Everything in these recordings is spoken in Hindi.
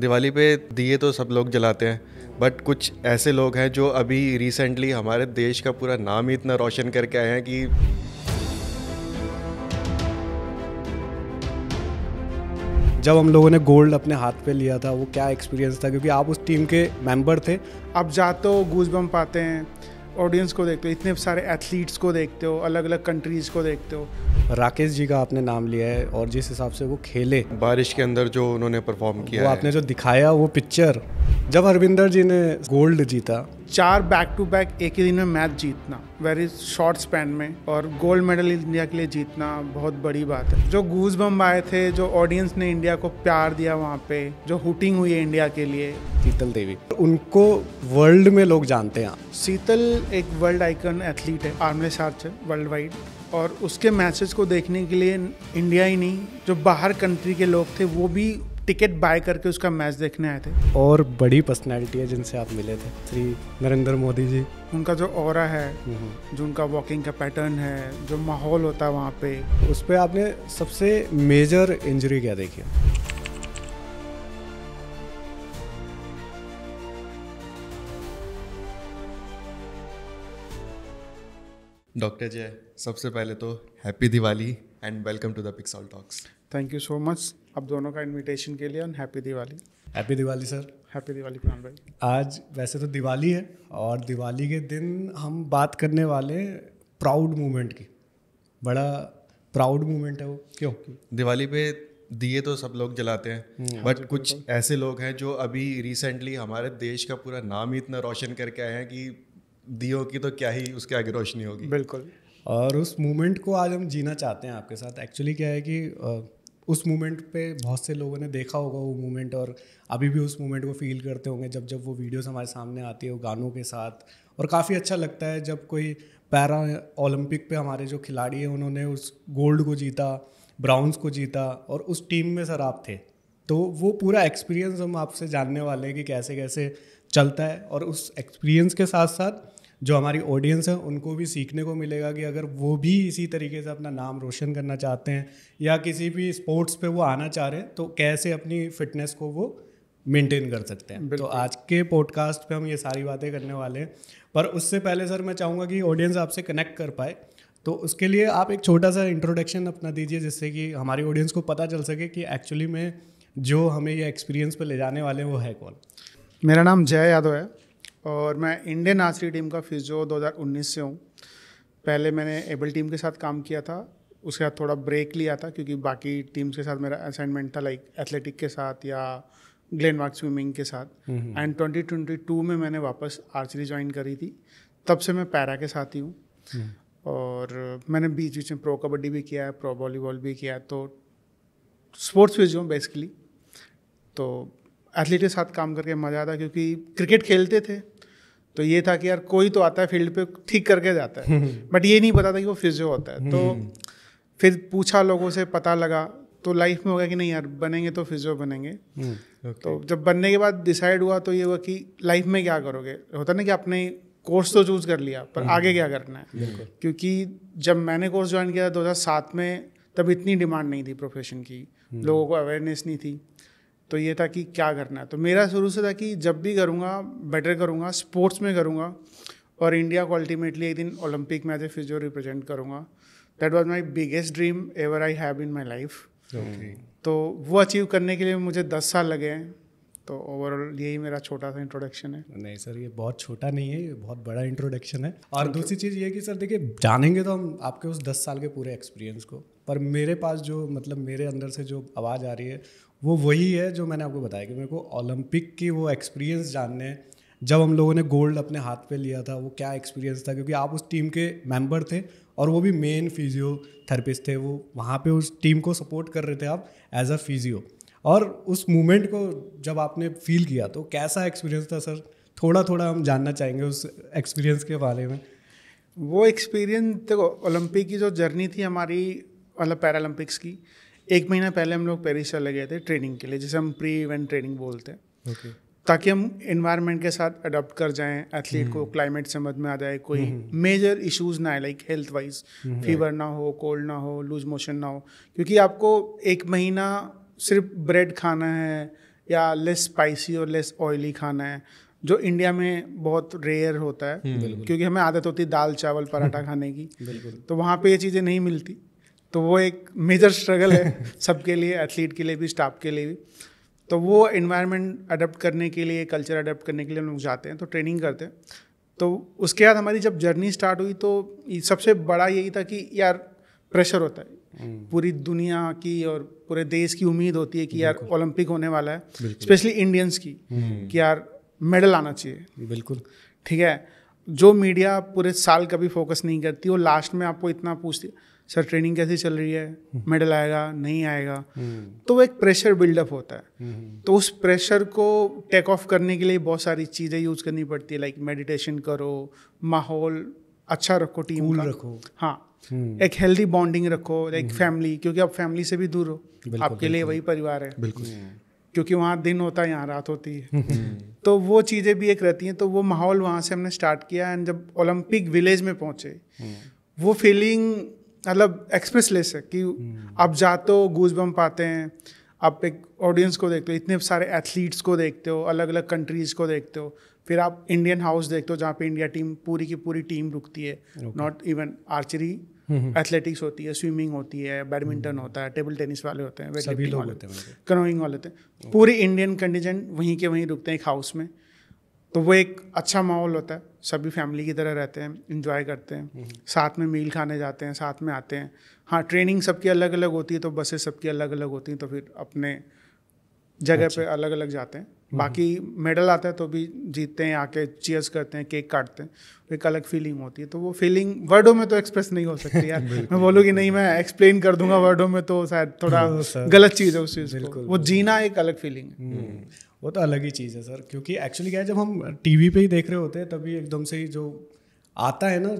दिवाली पे दिए तो सब लोग जलाते हैं बट कुछ ऐसे लोग हैं जो अभी रिसेंटली हमारे देश का पूरा नाम ही इतना रोशन करके आए हैं कि जब हम लोगों ने गोल्ड अपने हाथ पे लिया था वो क्या एक्सपीरियंस था क्योंकि आप उस टीम के मेंबर थे अब जा तो गूज बम पाते हैं ऑडियंस को देखते हो इतने सारे एथलीट्स को देखते हो अलग अलग कंट्रीज़ को देखते हो राकेश जी का आपने नाम लिया है और जिस हिसाब से वो खेले बारिश के अंदर जो उन्होंने परफॉर्म किया वो आपने जो दिखाया वो पिक्चर जब हरविंदर जी ने गोल्ड जीता चार बैक टू बैक एक ही दिन में मैच जीतना वेरी शॉर्ट स्पैन में और गोल्ड मेडल इंडिया के लिए जीतना बहुत बड़ी बात है जो गूज बम आए थे जो ऑडियंस ने इंडिया को प्यार दिया वहाँ पे जो हुटिंग हुई है इंडिया के लिए शीतल देवी उनको वर्ल्ड में लोग जानते हैं शीतल एक वर्ल्ड आइकन एथलीट है आर्मले आर्चर वर्ल्ड वाइड और उसके मैचेस को देखने के लिए इंडिया ही नहीं जो बाहर कंट्री के लोग थे वो भी टिकट बाय करके उसका मैच देखने आए थे और बड़ी पर्सनैलिटी है जिनसे आप मिले थे श्री नरेंद्र मोदी जी उनका जो और है हम्म। जो उनका वॉकिंग का पैटर्न है जो माहौल होता है वहाँ पे उस पर आपने सबसे मेजर इंजरी क्या देखी डॉक्टर जय सबसे पहले तो happy Diwali and welcome to the Pixel Talks thank you so much आप दोनों का इनविटेशन के लिए and happy Diwali happy Diwali sir happy Diwali Kunal भाई आज वैसे तो दिवाली है और दिवाली के दिन हम बात करने वाले प्राउड मोमेंट की बड़ा प्राउड मोमेंट है वो क्यों दिवाली पे दिए तो सब लोग जलाते हैं हम्म, हाँ, बट कुछ ऐसे लोग हैं जो अभी रिसेंटली हमारे देश का पूरा नाम ही इतना रोशन करके आए हैं कि दियो की तो क्या ही उसके आगे रोशनी होगी बिल्कुल और उस मोमेंट को आज हम जीना चाहते हैं आपके साथ एक्चुअली क्या है कि उस मोमेंट पे बहुत से लोगों ने देखा होगा वो मोमेंट और अभी भी उस मोमेंट को फील करते होंगे जब जब वो वीडियोस हमारे सामने आती है वो गानों के साथ और काफ़ी अच्छा लगता है जब कोई पैरा ओलंपिक पे हमारे जो खिलाड़ी हैं उन्होंने उस गोल्ड को जीता ब्राउन्स को जीता और उस टीम में सर आप थे तो वो पूरा एक्सपीरियंस हम आपसे जानने वाले हैं कि कैसे कैसे चलता है और उस एक्सपीरियंस के साथ साथ जो हमारी ऑडियंस है उनको भी सीखने को मिलेगा कि अगर वो भी इसी तरीके से अपना नाम रोशन करना चाहते हैं या किसी भी स्पोर्ट्स पे वो आना चाह रहे हैं तो कैसे अपनी फिटनेस को वो मेंटेन कर सकते हैं तो आज के पॉडकास्ट पे हम ये सारी बातें करने वाले हैं पर उससे पहले सर मैं चाहूँगा कि ऑडियंस आपसे कनेक्ट कर पाए तो उसके लिए आप एक छोटा सा इंट्रोडक्शन अपना दीजिए जिससे कि हमारी ऑडियंस को पता चल सके कि एक्चुअली में जो हमें ये एक्सपीरियंस पर ले जाने वाले हैं वो है कौन मेरा नाम जय यादव है और मैं इंडियन आर्चरी टीम का फिजो 2019 से हूँ पहले मैंने एबल टीम के साथ काम किया था उसके बाद थोड़ा ब्रेक लिया था क्योंकि बाकी टीम्स के साथ मेरा असाइनमेंट था लाइक एथलेटिक के साथ या ग्लेन वाक स्विमिंग के साथ एंड ट्वेंटी ट्वेंटी टू में मैंने वापस आर्चरी ज्वाइन करी थी तब से मैं पैरा के साथ ही हूँ हम्म। और मैंने बीच बीच में प्रो कबड्डी भी किया है प्रो वॉलीबॉल भी किया है तो स्पोर्ट्स भी हूँ बेसिकली तो एथलीट के साथ काम करके मज़ा आता क्योंकि क्रिकेट खेलते थे तो ये था कि यार कोई तो आता है फील्ड पे ठीक करके जाता है हम्म। बट ये नहीं पता था कि वो फिजियो होता है तो हम्म। फिर पूछा लोगों से पता लगा तो लाइफ में हो गया कि नहीं यार बनेंगे तो फिजियो बनेंगे हम्म, तो जब बनने के बाद डिसाइड हुआ तो ये हुआ कि लाइफ में क्या करोगे होता ना कि आपने कोर्स तो चूज़ कर लिया पर आगे क्या करना है क्योंकि जब मैंने कोर्स ज्वाइन किया था दो में तब इतनी डिमांड नहीं थी प्रोफेशन की लोगों को अवेयरनेस नहीं थी तो ये था कि क्या करना है तो मेरा शुरू से था कि जब भी करूँगा बेटर करूँगा स्पोर्ट्स में करूँगा और इंडिया को अल्टीमेटली एक दिन ओलंपिक में एज ए फिजियो रिप्रेजेंट करूँगा that was my biggest dream ever I have in my life तो वो अचीव करने के लिए मुझे दस साल लगे हैं तो ओवरऑल यही मेरा छोटा सा इंट्रोडक्शन है नहीं सर ये बहुत छोटा नहीं है ये बहुत बड़ा इंट्रोडक्शन है और दूसरी चीज़ ये कि सर देखिए जानेंगे तो हम आपके उस दस साल के पूरे एक्सपीरियंस को पर मेरे पास जो मतलब मेरे अंदर से जो आवाज़ आ रही है वो वही है जो मैंने आपको बताया कि मेरे को ओलंपिक की वो एक्सपीरियंस जानने जब हम लोगों ने गोल्ड अपने हाथ पे लिया था वो क्या एक्सपीरियंस था क्योंकि आप उस टीम के मेंबर थे और वो भी मेन फिजियोथेरेपिस्ट थे वो वहाँ पे उस टीम को सपोर्ट कर रहे थे आप एज अ फिजियो और उस मोमेंट को जब आपने फील किया तो कैसा एक्सपीरियंस था सर थोड़ा थोड़ा हम जानना चाहेंगे उस एक्सपीरियंस के बारे में वो एक्सपीरियंस देखो ओलंपिक की जो जर्नी थी हमारी मतलब पैरालंपिक्स की एक महीना पहले हम लोग पेरिस चले गए थे ट्रेनिंग के लिए जिसे हम प्री इवेंट ट्रेनिंग बोलते हैं okay. ताकि हम इन्वायरमेंट के साथ अडोप्ट कर जाएं एथलीट को क्लाइमेट हम्म। समझ में आ जाए हम्म, कोई मेजर हम्म। इश्यूज ना आए लाइक हेल्थ वाइज फीवर ना हो कोल्ड ना हो लूज मोशन ना हो क्योंकि आपको एक महीना सिर्फ ब्रेड खाना है या लेस स्पाइसी और लेस ऑयली खाना है जो इंडिया में बहुत रेयर होता है क्योंकि हमें आदत होती है दाल चावल पराठा खाने की तो वहाँ पे ये चीज़ें नहीं मिलती तो वो एक मेजर स्ट्रगल है सबके लिए एथलीट के लिए भी स्टाफ के लिए भी तो वो इन्वायरमेंट अडेप्ट करने के लिए कल्चर अडेप्ट करने के लिए हम लोग जाते हैं तो ट्रेनिंग करते हैं तो उसके बाद हमारी जब जर्नी स्टार्ट हुई तो सबसे बड़ा यही था कि यार प्रेशर होता है हम्म। पूरी दुनिया की और पूरे देश की उम्मीद होती है कि यार ओलंपिक होने वाला है स्पेशली इंडियंस की हम्म। कि यार मेडल आना चाहिए बिल्कुल ठीक है जो मीडिया पूरे साल कभी फोकस नहीं करती वो लास्ट में आपको इतना पूछती है सर ट्रेनिंग कैसी चल रही है मेडल हम्म। आएगा नहीं आएगा हम्म। तो वो एक प्रेशर बिल्डअप होता है हम्म। तो उस प्रेशर को टेक ऑफ करने के लिए बहुत सारी चीज़ें यूज़ करनी पड़ती है लाइक मेडिटेशन करो माहौल अच्छा रखो टीम cool रखो हाँ एक हेल्दी बॉन्डिंग रखो लाइक फैमिली क्योंकि आप फैमिली से भी दूर हो आपके लिए वही परिवार है बिल्कुल क्योंकि वहाँ दिन होता है यहाँ रात होती है तो वो चीज़ें भी एक रहती हैं तो वो माहौल वहाँ से हमने स्टार्ट किया एंड जब ओलंपिक विलेज में पहुँचे वो फीलिंग मतलब एक्सप्रेसलेस है कि हम्म। आप जाते हो गूज बम पाते हैं आप एक ऑडियंस को देखते हो इतने सारे एथलीट्स को देखते हो अलग अलग कंट्रीज़ को देखते हो फिर आप इंडियन हाउस देखते हो जहाँ पे इंडिया टीम पूरी की पूरी टीम रुकती है नॉट इवन आर्चरी एथलेटिक्स होती है स्विमिंग होती है बैडमिंटन हम्म। होता है टेबल टेनिस वाले होते हैं सभी लोग होते हैं कनोइंग वाले होते हैं पूरे इंडियन कंटीजेंट वहीं के वहीं रुकते हैं एक हाउस में तो वो एक अच्छा माहौल होता है सभी फैमिली की तरह रहते हैं इन्जॉय करते हैं हम्म। साथ में मील खाने जाते हैं साथ में आते हैं हाँ ट्रेनिंग सबकी अलग अलग होती है तो बसेस सबकी अलग अलग होती हैं तो फिर अपने जगह अच्छा। पे अलग अलग जाते हैं हम्म। बाकी मेडल आता है तो भी जीतते हैं आके चीयर्स करते हैं केक काटते हैं तो एक अलग फीलिंग होती है तो वो फीलिंग वर्डों में तो एक्सप्रेस नहीं हो सकती यार मैं बोलूँगी नहीं मैं एक्सप्लेन कर दूंगा वर्डों में तो शायद थोड़ा गलत चीज़ है उस चीज़ को वो जीना एक अलग फीलिंग है हम्म। वो तो अलग ही चीज़ है सर क्योंकि एक्चुअली क्या है जब हम टीवी पे ही देख रहे होते हैं तभी एकदम से ही जो आता है ना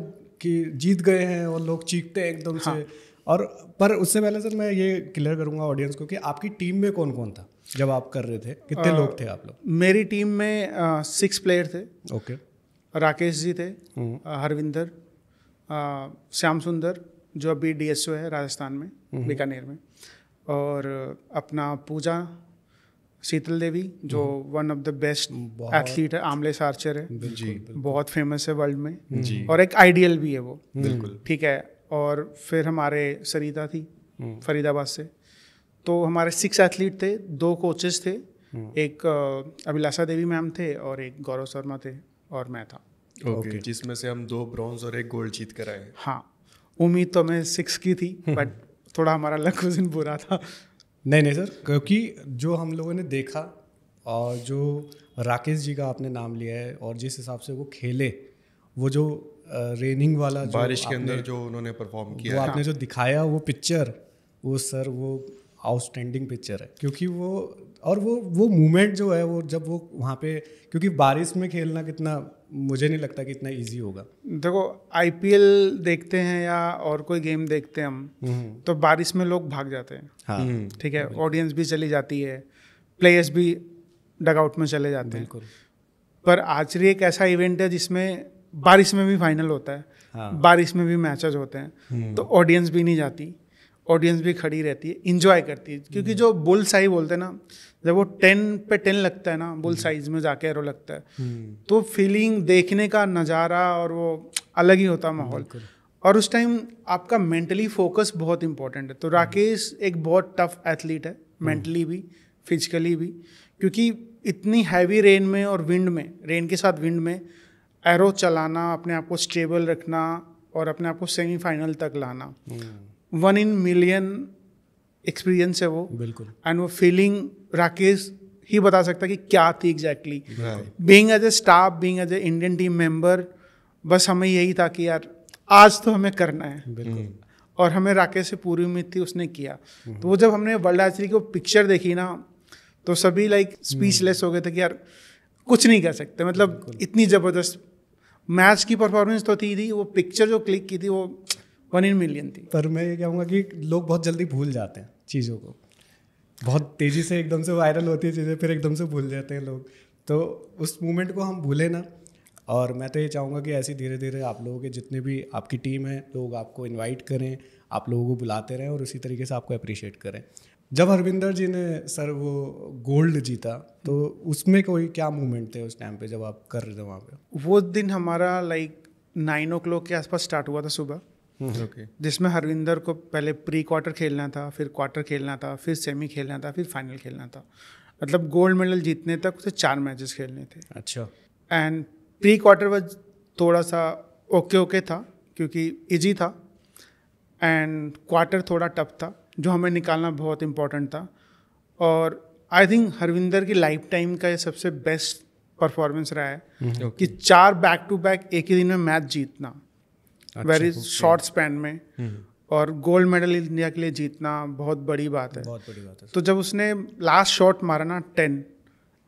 कि जीत गए हैं और लोग चीखते हैं एकदम हाँ. से और पर उससे पहले सर मैं ये क्लियर करूँगा ऑडियंस को कि आपकी टीम में कौन कौन था जब आप कर रहे थे कितने लोग थे आप लोग मेरी टीम में सिक्स प्लेयर थे ओके राकेश जी थे हम्म। हरविंदर श्याम सुंदर जो अभी डीएसओ है राजस्थान में हम्म। बीकानेर में और अपना पूजा शीतल देवी जो one of the best athlete है आमलेस आर्चर है जी बहुत फेमस है वर्ल्ड में हम्म। जी और एक आइडियल भी है वो हम्म। बिल्कुल ठीक है और फिर हमारे सरिता थी हम्म। फरीदाबाद से तो हमारे सिक्स एथलीट थे दो कोचेस थे एक अभिलाषा देवी मैम थे और एक गौरव शर्मा थे और मैं था ओके जिसमें से हम दो ब्रॉन्ज और एक गोल्ड जीत कर आए हाँ उम्मीद तो हमें सिक्स की थी बट थोड़ा हमारा लक उस दिन बुरा था नहीं नहीं सर क्योंकि जो हम लोगों ने देखा और जो राकेश जी का आपने नाम लिया है और जिस हिसाब से वो खेले वो जो रेनिंग वाला बारिश के अंदर जो उन्होंने परफॉर्म किया वो आपने हाँ। जो दिखाया वो पिक्चर वो सर वो आउटस्टैंडिंग पिक्चर है क्योंकि वो और वो वो मूवमेंट जो है वो जब वो वहाँ पे क्योंकि बारिश में खेलना कितना मुझे नहीं लगता कि इतना इजी होगा देखो आईपीएल देखते हैं या और कोई गेम देखते हैं हम हम्म। तो बारिश में लोग भाग जाते हैं हाँ हम्म। ठीक है ऑडियंस भी चली जाती है प्लेयर्स भी डगआउट में चले जाते हैं पर आचरी एक ऐसा इवेंट है जिसमें बारिश में भी फाइनल होता है हाँ। बारिश में भी मैचेज होते हैं हम्म। तो ऑडियंस भी नहीं जाती ऑडियंस भी खड़ी रहती है इंजॉय करती है क्योंकि जो बुल साई बोलते हैं ना जब वो टेन पे टेन लगता है ना बुल साइज में जाके एरो लगता है तो फीलिंग देखने का नज़ारा और वो अलग ही होता माहौल और उस टाइम आपका मेंटली फोकस बहुत इंपॉर्टेंट है तो राकेश एक बहुत टफ एथलीट है मेंटली भी फिजिकली भी क्योंकि इतनी हैवी रेन में और विंड में रेन के साथ विंड में एरो चलाना अपने आप को स्टेबल रखना और अपने आप को सेमीफाइनल तक लाना वन इन मिलियन एक्सपीरियंस है वो बिल्कुल एंड वो फीलिंग राकेश ही बता सकता कि क्या थी exactly being as a staff being as a Indian team member बस हमें यही था कि यार आज तो हमें करना है बिल्कुल हम्म। और हमें राकेश से पूरी उम्मीद थी उसने किया हम्म। तो वो जब हमने वर्ल्ड एचरी की पिक्चर देखी ना तो सभी लाइक स्पीचलेस हो गए थे कि यार कुछ नहीं कर सकते मतलब इतनी ज़बरदस्त मैच की परफॉर्मेंस तो थी थी वो पिक्चर जो क्लिक की थी वो वन इन मिलियन थी पर मैं ये कहूँगा कि लोग बहुत जल्दी भूल जाते हैं चीज़ों को बहुत तेज़ी से एकदम से वायरल होती है चीज़ें फिर एकदम से भूल जाते हैं लोग तो उस मूवमेंट को हम भूलें ना और मैं तो ये चाहूँगा कि ऐसे धीरे धीरे आप लोगों के जितने भी आपकी टीम है लोग आपको इन्वाइट करें आप लोगों को बुलाते रहें और उसी तरीके से आपको अप्रिशिएट करें जब हरविंदर जी ने सर वो गोल्ड जीता तो उसमें कोई क्या मूवमेंट थे उस टाइम पे जब आप कर रहे थे वहाँ पे वो दिन हमारा लाइक नाइन ओ के आसपास स्टार्ट हुआ था सुबह हम्म। जिसमें हरविंदर को पहले प्री क्वार्टर खेलना था फिर क्वार्टर खेलना था फिर सेमी खेलना था फिर फाइनल खेलना था मतलब गोल्ड मेडल जीतने तक उसे चार मैचेस खेलने थे अच्छा एंड प्री क्वार्टर वॉज थोड़ा सा ओके ओके था क्योंकि इजी था एंड क्वार्टर थोड़ा टफ था जो हमें निकालना बहुत इम्पोर्टेंट था और आई थिंक हरविंदर की लाइफ टाइम का ये सबसे बेस्ट परफॉर्मेंस रहा है okay. हम्म। कि चार बैक टू बैक एक ही दिन में मैच जीतना वेरी शॉर्ट स्पैन में हम्म। और गोल्ड मेडल इंडिया के लिए जीतना बहुत बड़ी बात है बहुत बड़ी बात है तो जब उसने लास्ट शॉट मारा ना ten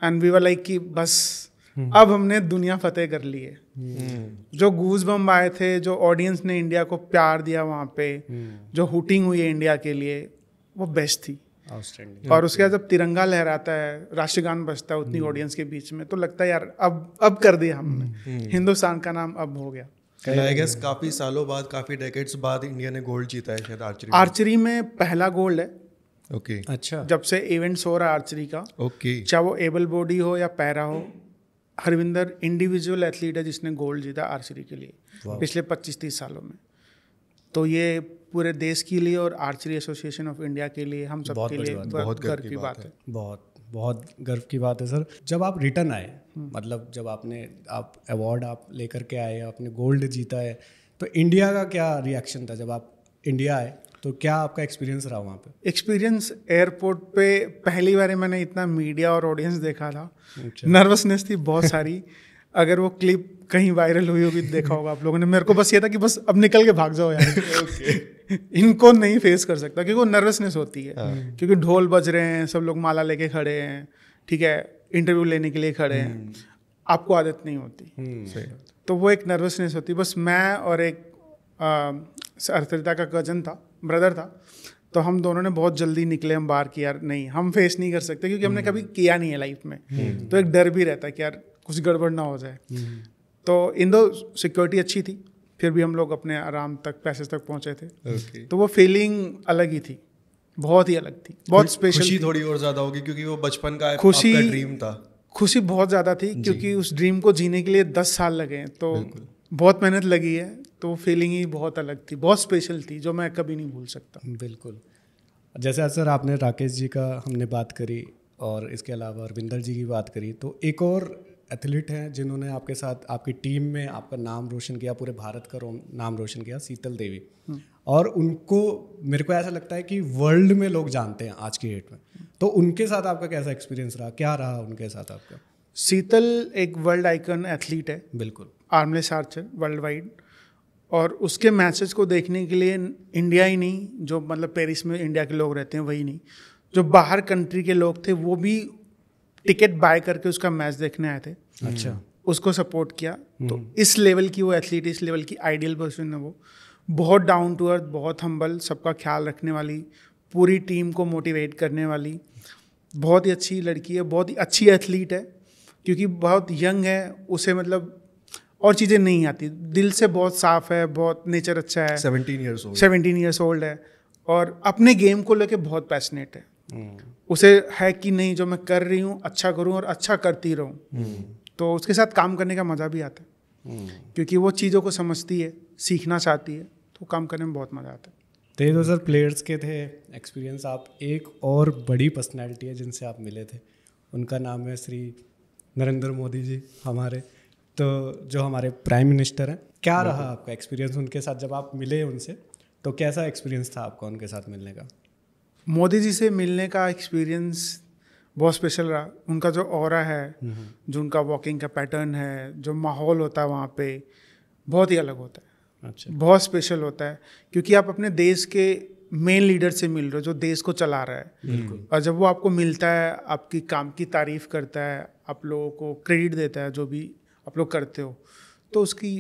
and we were like कि बस हम्म। अब हमने दुनिया फतेह कर ली है हम्म। जो गूज बम आए थे जो ऑडियंस ने इंडिया को प्यार दिया वहाँ पे जो हुटिंग हुई है इंडिया के लिए वो बेस्ट थी और उसके बाद जब तिरंगा लहराता है राष्ट्रगान बजता है उतनी ऑडियंस के बीच में तो लगता है यार अब अब कर दिया हमने हिंदुस्तान का नाम अब हो गया आई गेस काफ़ी सालों बाद काफ़ी डेकेड्स बाद इंडिया ने गोल्ड जीता है शायद आर्चरी आर्चरी में पहला गोल्ड है ओके okay. अच्छा जब से इवेंट्स हो रहा है आर्चरी का ओके okay. चाहे वो एबल बॉडी हो या पैरा हो हरविंदर इंडिविजुअल एथलीट है जिसने गोल्ड जीता आर्चरी के लिए पिछले 25 30 सालों में तो ये पूरे देश के लिए और आर्चरी एसोसिएशन ऑफ इंडिया के लिए हम सब के लिए बहुत गर्व की बात है बहुत बहुत गर्व की बात है सर जब आप रिटर्न आए मतलब जब आपने आप अवार्ड आप लेकर के आए आपने गोल्ड जीता है तो इंडिया का क्या रिएक्शन था जब आप इंडिया आए तो क्या आपका एक्सपीरियंस रहा वहाँ पे एक्सपीरियंस एयरपोर्ट पे पहली बार मैंने इतना मीडिया और ऑडियंस देखा था नर्वसनेस अच्छा। थी बहुत सारी अगर वो क्लिप कहीं वायरल हुई होगी देखा होगा आप लोगों ने मेरे को बस ये था कि बस अब निकल के भाग जाओ यार okay. इनको नहीं फेस कर सकता क्योंकि वो नर्वसनेस होती है हाँ। क्योंकि ढोल बज रहे हैं सब लोग माला लेके खड़े हैं ठीक है इंटरव्यू लेने के लिए खड़े हैं हम्म। आपको आदत नहीं होती हम्म। तो वो एक नर्वसनेस होती बस मैं और एक अर्थरिता का कजन था ब्रदर था तो हम दोनों ने बहुत जल्दी निकले हम बाहर कि यार नहीं हम फेस नहीं कर सकते क्योंकि हमने हम्म। कभी किया नहीं है लाइफ में तो एक डर भी रहता है कि यार कुछ गड़बड़ ना हो जाए तो इन दो सिक्योरिटी अच्छी थी फिर भी हम लोग अपने आराम तक पैसे तक पहुंचे थे okay. तो वो फीलिंग अलग ही थी बहुत ही अलग थी बहुत स्पेशल खुशी थोड़ी और ज़्यादा होगी क्योंकि वो बचपन का खुशी ड्रीम था खुशी बहुत ज़्यादा थी क्योंकि उस ड्रीम को जीने के लिए दस साल लगे हैं तो बहुत मेहनत लगी है तो वो फीलिंग ही बहुत अलग थी बहुत स्पेशल थी जो मैं कभी नहीं भूल सकता बिल्कुल जैसे सर आपने राकेश जी का हमने बात करी और इसके अलावा अरविंदर जी की बात करी तो एक और एथलीट हैं जिन्होंने आपके साथ आपकी टीम में आपका नाम रोशन किया पूरे भारत का नाम रोशन किया शीतल देवी हम्म। और उनको मेरे को ऐसा लगता है कि वर्ल्ड में लोग जानते हैं आज की डेट में तो उनके साथ आपका कैसा एक्सपीरियंस रहा क्या रहा उनके साथ आपका शीतल एक वर्ल्ड आइकन एथलीट है बिल्कुल आर्मलेस आर्चर वर्ल्ड वाइड और उसके मैचेस को देखने के लिए इंडिया ही नहीं जो मतलब पेरिस में इंडिया के लोग रहते हैं वही नहीं जो बाहर कंट्री के लोग थे वो भी टिकट बाय करके उसका मैच देखने आए थे अच्छा उसको सपोर्ट किया हम्म। तो इस लेवल की वो एथलीट इस लेवल की आइडियल पर्सन है वो बहुत डाउन टू अर्थ बहुत हम्बल सबका ख्याल रखने वाली पूरी टीम को मोटिवेट करने वाली बहुत ही अच्छी लड़की है बहुत ही अच्छी एथलीट है क्योंकि बहुत यंग है उसे मतलब और चीज़ें नहीं आती दिल से बहुत साफ है बहुत नेचर अच्छा है seventeen years seventeen years old है और अपने गेम को लेकर बहुत पैशनेट है उसे है कि नहीं जो मैं कर रही हूँ अच्छा करूँ और अच्छा करती रहूँ तो उसके साथ काम करने का मज़ा भी आता है क्योंकि वो चीज़ों को समझती है सीखना चाहती है तो काम करने में बहुत मज़ा आता है तो ये दो तो सर प्लेयर्स के थे एक्सपीरियंस आप एक और बड़ी पर्सनैलिटी है जिनसे आप मिले थे उनका नाम है श्री नरेंद्र मोदी जी हमारे तो जो हमारे प्राइम मिनिस्टर हैं क्या रहा आपका एक्सपीरियंस उनके साथ जब आप मिले उनसे तो कैसा एक्सपीरियंस था आपका उनके साथ मिलने का मोदी जी से मिलने का एक्सपीरियंस बहुत स्पेशल रहा उनका जो और है जो उनका वॉकिंग का पैटर्न है जो माहौल होता है वहाँ पे बहुत ही अलग होता है अच्छा बहुत स्पेशल होता है क्योंकि आप अपने देश के मेन लीडर से मिल रहे हो जो देश को चला रहा है और जब वो आपको मिलता है आपकी काम की तारीफ करता है आप लोगों को क्रेडिट देता है जो भी आप लोग करते हो तो उसकी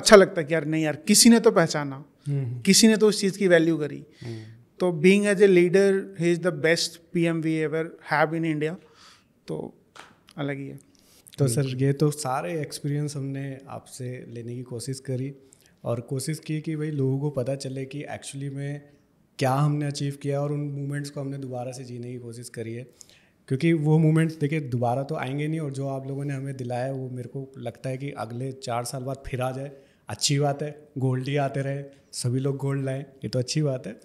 अच्छा लगता है कि यार नहीं यार किसी ने तो पहचाना हम्म। किसी ने तो उस चीज़ की वैल्यू करी हम्म। तो being as a leader he is the best P M we ever have in India तो अलग ही है तो सर ये तो सारे एक्सपीरियंस हमने आपसे लेने की कोशिश करी और कोशिश की कि भाई लोगों को पता चले कि एक्चुअली में क्या हमने अचीव किया और उन मूवमेंट्स को हमने दोबारा से जीने की कोशिश करी है क्योंकि वो मूवमेंट्स देखिए दोबारा तो आएंगे नहीं और जो आप लोगों ने हमें दिलाया है वो मेरे को लगता है कि अगले चार साल बाद फिर आ जाए अच्छी बात है गोल्ड ही आते रहे सभी लोग गोल्ड लाएँ ये तो अच्छी बात है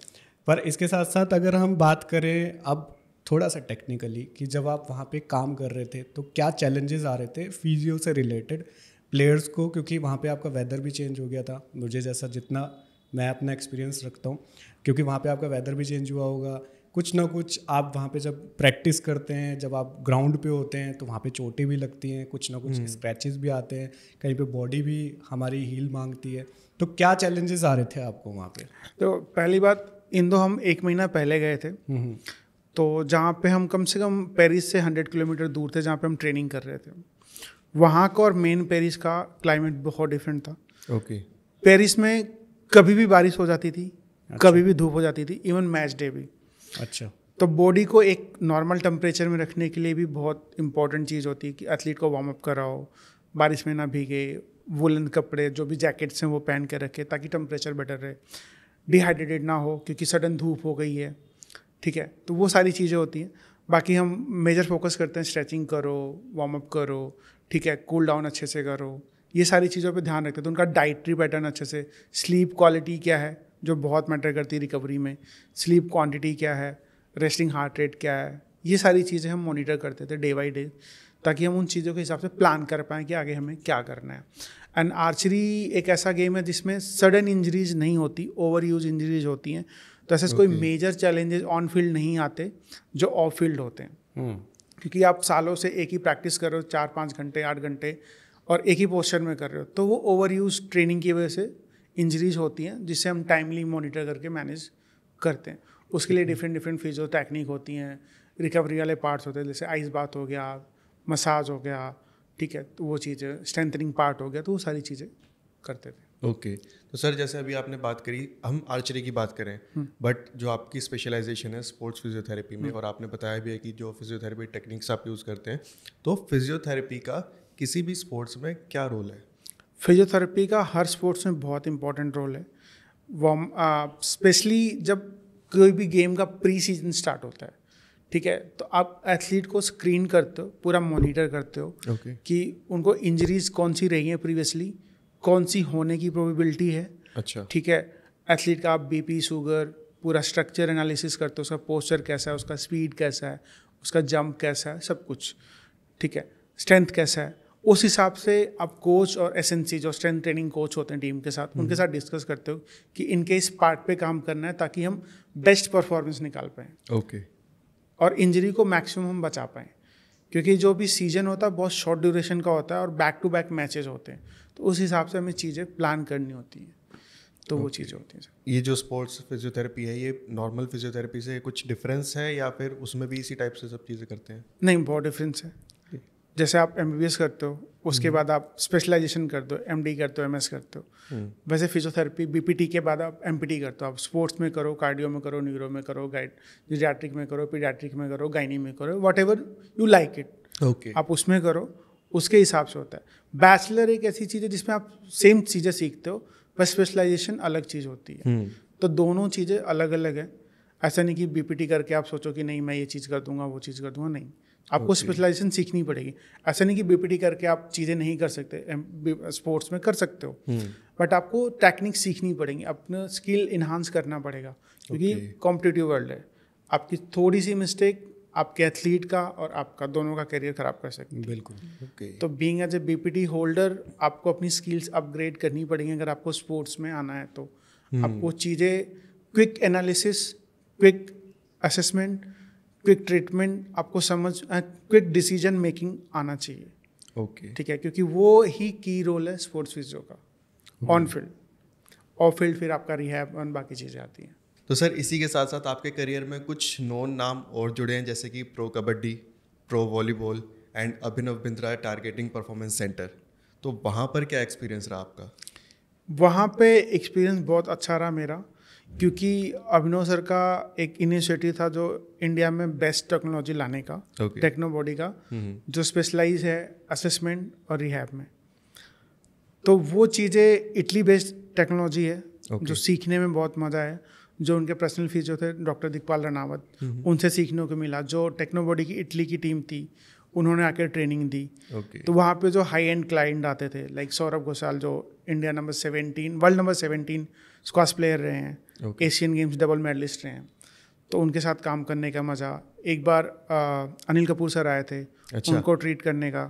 पर इसके साथ साथ अगर हम बात करें अब थोड़ा सा टेक्निकली कि जब आप वहाँ पे काम कर रहे थे तो क्या चैलेंजेस आ रहे थे फिजियो से रिलेटेड प्लेयर्स को क्योंकि वहाँ पे आपका वेदर भी चेंज हो गया था मुझे जैसा जितना मैं अपना एक्सपीरियंस रखता हूँ क्योंकि वहाँ पे आपका वेदर भी चेंज हुआ होगा कुछ ना कुछ आप वहाँ पे जब प्रैक्टिस करते हैं जब आप ग्राउंड पे होते हैं तो वहाँ पे चोटें भी लगती हैं कुछ ना कुछ स्क्रैचेस हम्म। भी आते हैं कहीं पे बॉडी भी हमारी हील मांगती है तो क्या चैलेंजेस आ रहे थे आपको वहाँ पे तो पहली बात इंदो हम एक महीना पहले गए थे हम्म, हम्म। तो जहाँ पे हम कम से कम पेरिस से हंड्रेड किलोमीटर दूर थे जहाँ पे हम ट्रेनिंग कर रहे थे वहाँ का और मेन पेरिस का क्लाइमेट बहुत डिफरेंट था ओके पेरिस में कभी भी बारिश हो जाती थी अच्छा। कभी भी धूप हो जाती थी इवन मैच डे भी अच्छा तो बॉडी को एक नॉर्मल टेम्परेचर में रखने के लिए भी बहुत इंपॉर्टेंट चीज़ होती है कि एथलीट को वार्म अप कराओ बारिश में ना भीगे वुलन कपड़े जो भी जैकेट्स हैं वो पहन के रखे ताकि टेम्परेचर बेटर रहे डिहाइड्रेटेड ना हो क्योंकि सडन धूप हो गई है ठीक है तो वो सारी चीज़ें होती हैं बाकी हम मेजर फोकस करते हैं स्ट्रेचिंग करो वार्म अप करो ठीक है कूल डाउन अच्छे से करो ये सारी चीज़ों पे ध्यान रखते हैं तो उनका डाइटरी पैटर्न अच्छे से स्लीप क्वालिटी क्या है जो बहुत मैटर करती है रिकवरी में स्लीप क्वांटिटी क्या है रेस्टिंग हार्ट रेट क्या है ये सारी चीज़ें हम मॉनिटर करते थे डे बाई डे ताकि हम उन चीज़ों के हिसाब से प्लान कर पाएँ कि आगे हमें क्या करना है एंड आर्चरी एक ऐसा गेम है जिसमें सडन इंजरीज नहीं होती ओवर यूज इंजरीज होती हैं तो ऐसे okay. कोई मेजर चैलेंजेस ऑन फील्ड नहीं आते जो ऑफ फील्ड होते हैं hmm. क्योंकि आप सालों से एक ही प्रैक्टिस कर रहे हो चार पाँच घंटे आठ घंटे और एक ही पोस्चर में कर रहे हो तो वो ओवर यूज ट्रेनिंग की वजह से इंजरीज होती हैं जिससे हम टाइमली मॉनिटर करके मैनेज करते हैं उसके लिए डिफरेंट डिफरेंट फिजियो टेक्निक होती हैं रिकवरी वाले पार्ट्स होते हैं जैसे आइस बात हो गया मसाज हो गया ठीक है तो वो चीज़ें स्ट्रेंथनिंग पार्ट हो गया तो वो सारी चीज़ें करते थे ओके okay. तो सर जैसे अभी आपने बात करी हम आर्चरी की बात करें बट हम्म। जो आपकी स्पेशलाइजेशन है स्पोर्ट्स फिजियोथेरेपी में हम्म। और आपने बताया भी है कि जो फिजियोथेरेपी टेक्निक्स आप यूज़ करते हैं तो फिजियोथेरेपी का किसी भी स्पोर्ट्स में क्या रोल है फिजियोथेरेपी का हर स्पोर्ट्स में बहुत इंपॉर्टेंट रोल है वॉम स्पेशली uh, जब कोई भी गेम का प्री सीजन स्टार्ट होता है ठीक है तो आप एथलीट को स्क्रीन करते हो पूरा मॉनिटर करते हो okay. कि उनको इंजरीज कौन सी रही हैं प्रीवियसली कौन सी होने की प्रोबेबिलिटी है अच्छा ठीक है एथलीट का आप बीपी शुगर पूरा स्ट्रक्चर एनालिसिस करते हो उसका पोस्चर कैसा है उसका स्पीड कैसा है उसका जंप कैसा है सब कुछ ठीक है स्ट्रेंथ कैसा है उस हिसाब से आप कोच और एस जो स्ट्रेंथ ट्रेनिंग कोच होते हैं टीम के साथ हम्म। उनके साथ डिस्कस करते हो कि इनके इस पार्ट पे काम करना है ताकि हम बेस्ट परफॉर्मेंस निकाल पाए ओके okay. और इंजरी को मैक्सिमम हम बचा पाएँ क्योंकि जो भी सीजन होता है बहुत शॉर्ट ड्यूरेशन का होता है और बैक टू बैक मैचेज होते हैं तो उस हिसाब से हमें चीज़ें प्लान करनी होती हैं तो okay. वो चीज़ें होती हैं ये जो स्पोर्ट्स फिजियोथेरेपी है ये नॉर्मल फिजियोथेरेपी से कुछ डिफरेंस है या फिर उसमें भी इसी टाइप से सब चीज़ें करते हैं नहीं बहुत डिफरेंस है जैसे आप एम करते हो उसके हम्म। बाद आप स्पेशलाइजेशन करते हो एम करते हो एम करते हो हम्म। वैसे फिजियोथेरेपी टी के बाद आप एम करते हो आप स्पोर्ट्स में करो कार्डियो में करो न्यूरो में करो गाइड जिजाट्रिक में करो पीडियाट्रिक में करो गाइनी में करो whatever you like it okay आप उसमें करो उसके हिसाब से होता है बैचलर एक ऐसी चीज़ है जिसमें आप सेम चीज़ें सीखते हो बस स्पेशलाइजेशन अलग चीज़ होती है हम्म। तो दोनों चीज़ें अलग अलग है ऐसा नहीं कि बीपीटी करके आप सोचो कि नहीं मैं ये चीज़ कर दूंगा वो चीज़ कर दूंगा नहीं आपको स्पेशलाइजेशन सीखनी पड़ेगी ऐसा नहीं कि बीपीटी करके आप चीज़ें नहीं कर सकते स्पोर्ट्स में कर सकते हो बट hmm. आपको टेक्निक सीखनी पड़ेगी अपना स्किल इन्हांस करना पड़ेगा क्योंकि कॉम्पिटिटिव वर्ल्ड है आपकी थोड़ी सी मिस्टेक आपके एथलीट का और आपका दोनों का करियर खराब कर सकते है बिल्कुल okay. तो being as a BPT holder आपको अपनी स्किल्स अपग्रेड करनी पड़ेंगी अगर आपको स्पोर्ट्स में आना है तो hmm. आपको चीज़ें quick analysis quick assessment quick treatment आपको समझ क्विक डिसीजन मेकिंग आना चाहिए ओके okay. ठीक है क्योंकि वो ही की रोल है स्पोर्ट्स फिजियो का ऑन फील्ड ऑफ फील्ड फिर आपका रिहैब और बाकी चीज़ें आती हैं तो सर इसी के साथ साथ आपके करियर में कुछ नोन नाम और जुड़े हैं जैसे कि pro kabaddi pro volleyball and Abhinav Bindra targeting performance centre तो वहाँ पर क्या एक्सपीरियंस रहा आपका वहाँ पे एक्सपीरियंस बहुत अच्छा रहा मेरा क्योंकि अभिनव सर का एक इनिशिएटिव था जो इंडिया में बेस्ट टेक्नोलॉजी लाने का okay. टेक्नो बॉडी का जो स्पेशलाइज है असेसमेंट और रिहैब में तो वो चीज़ें इटली बेस्ड टेक्नोलॉजी है okay. जो सीखने में बहुत मज़ा है जो उनके पर्सनल फीचर थे डॉक्टर दिकपाल रनावत उनसे सीखने को मिला जो टेक्नो बॉडी की इटली की टीम थी उन्होंने आकर ट्रेनिंग दी okay. तो वहाँ पे जो हाई एंड क्लाइंट आते थे लाइक सौरभ घोषाल जो India number seventeen world number seventeen squash player रहे हैं एशियन गेम्स डबल मेडलिस्ट रहे हैं तो उनके साथ काम करने का मज़ा एक बार आ, अनिल कपूर सर आए थे अच्छा। उनको ट्रीट करने का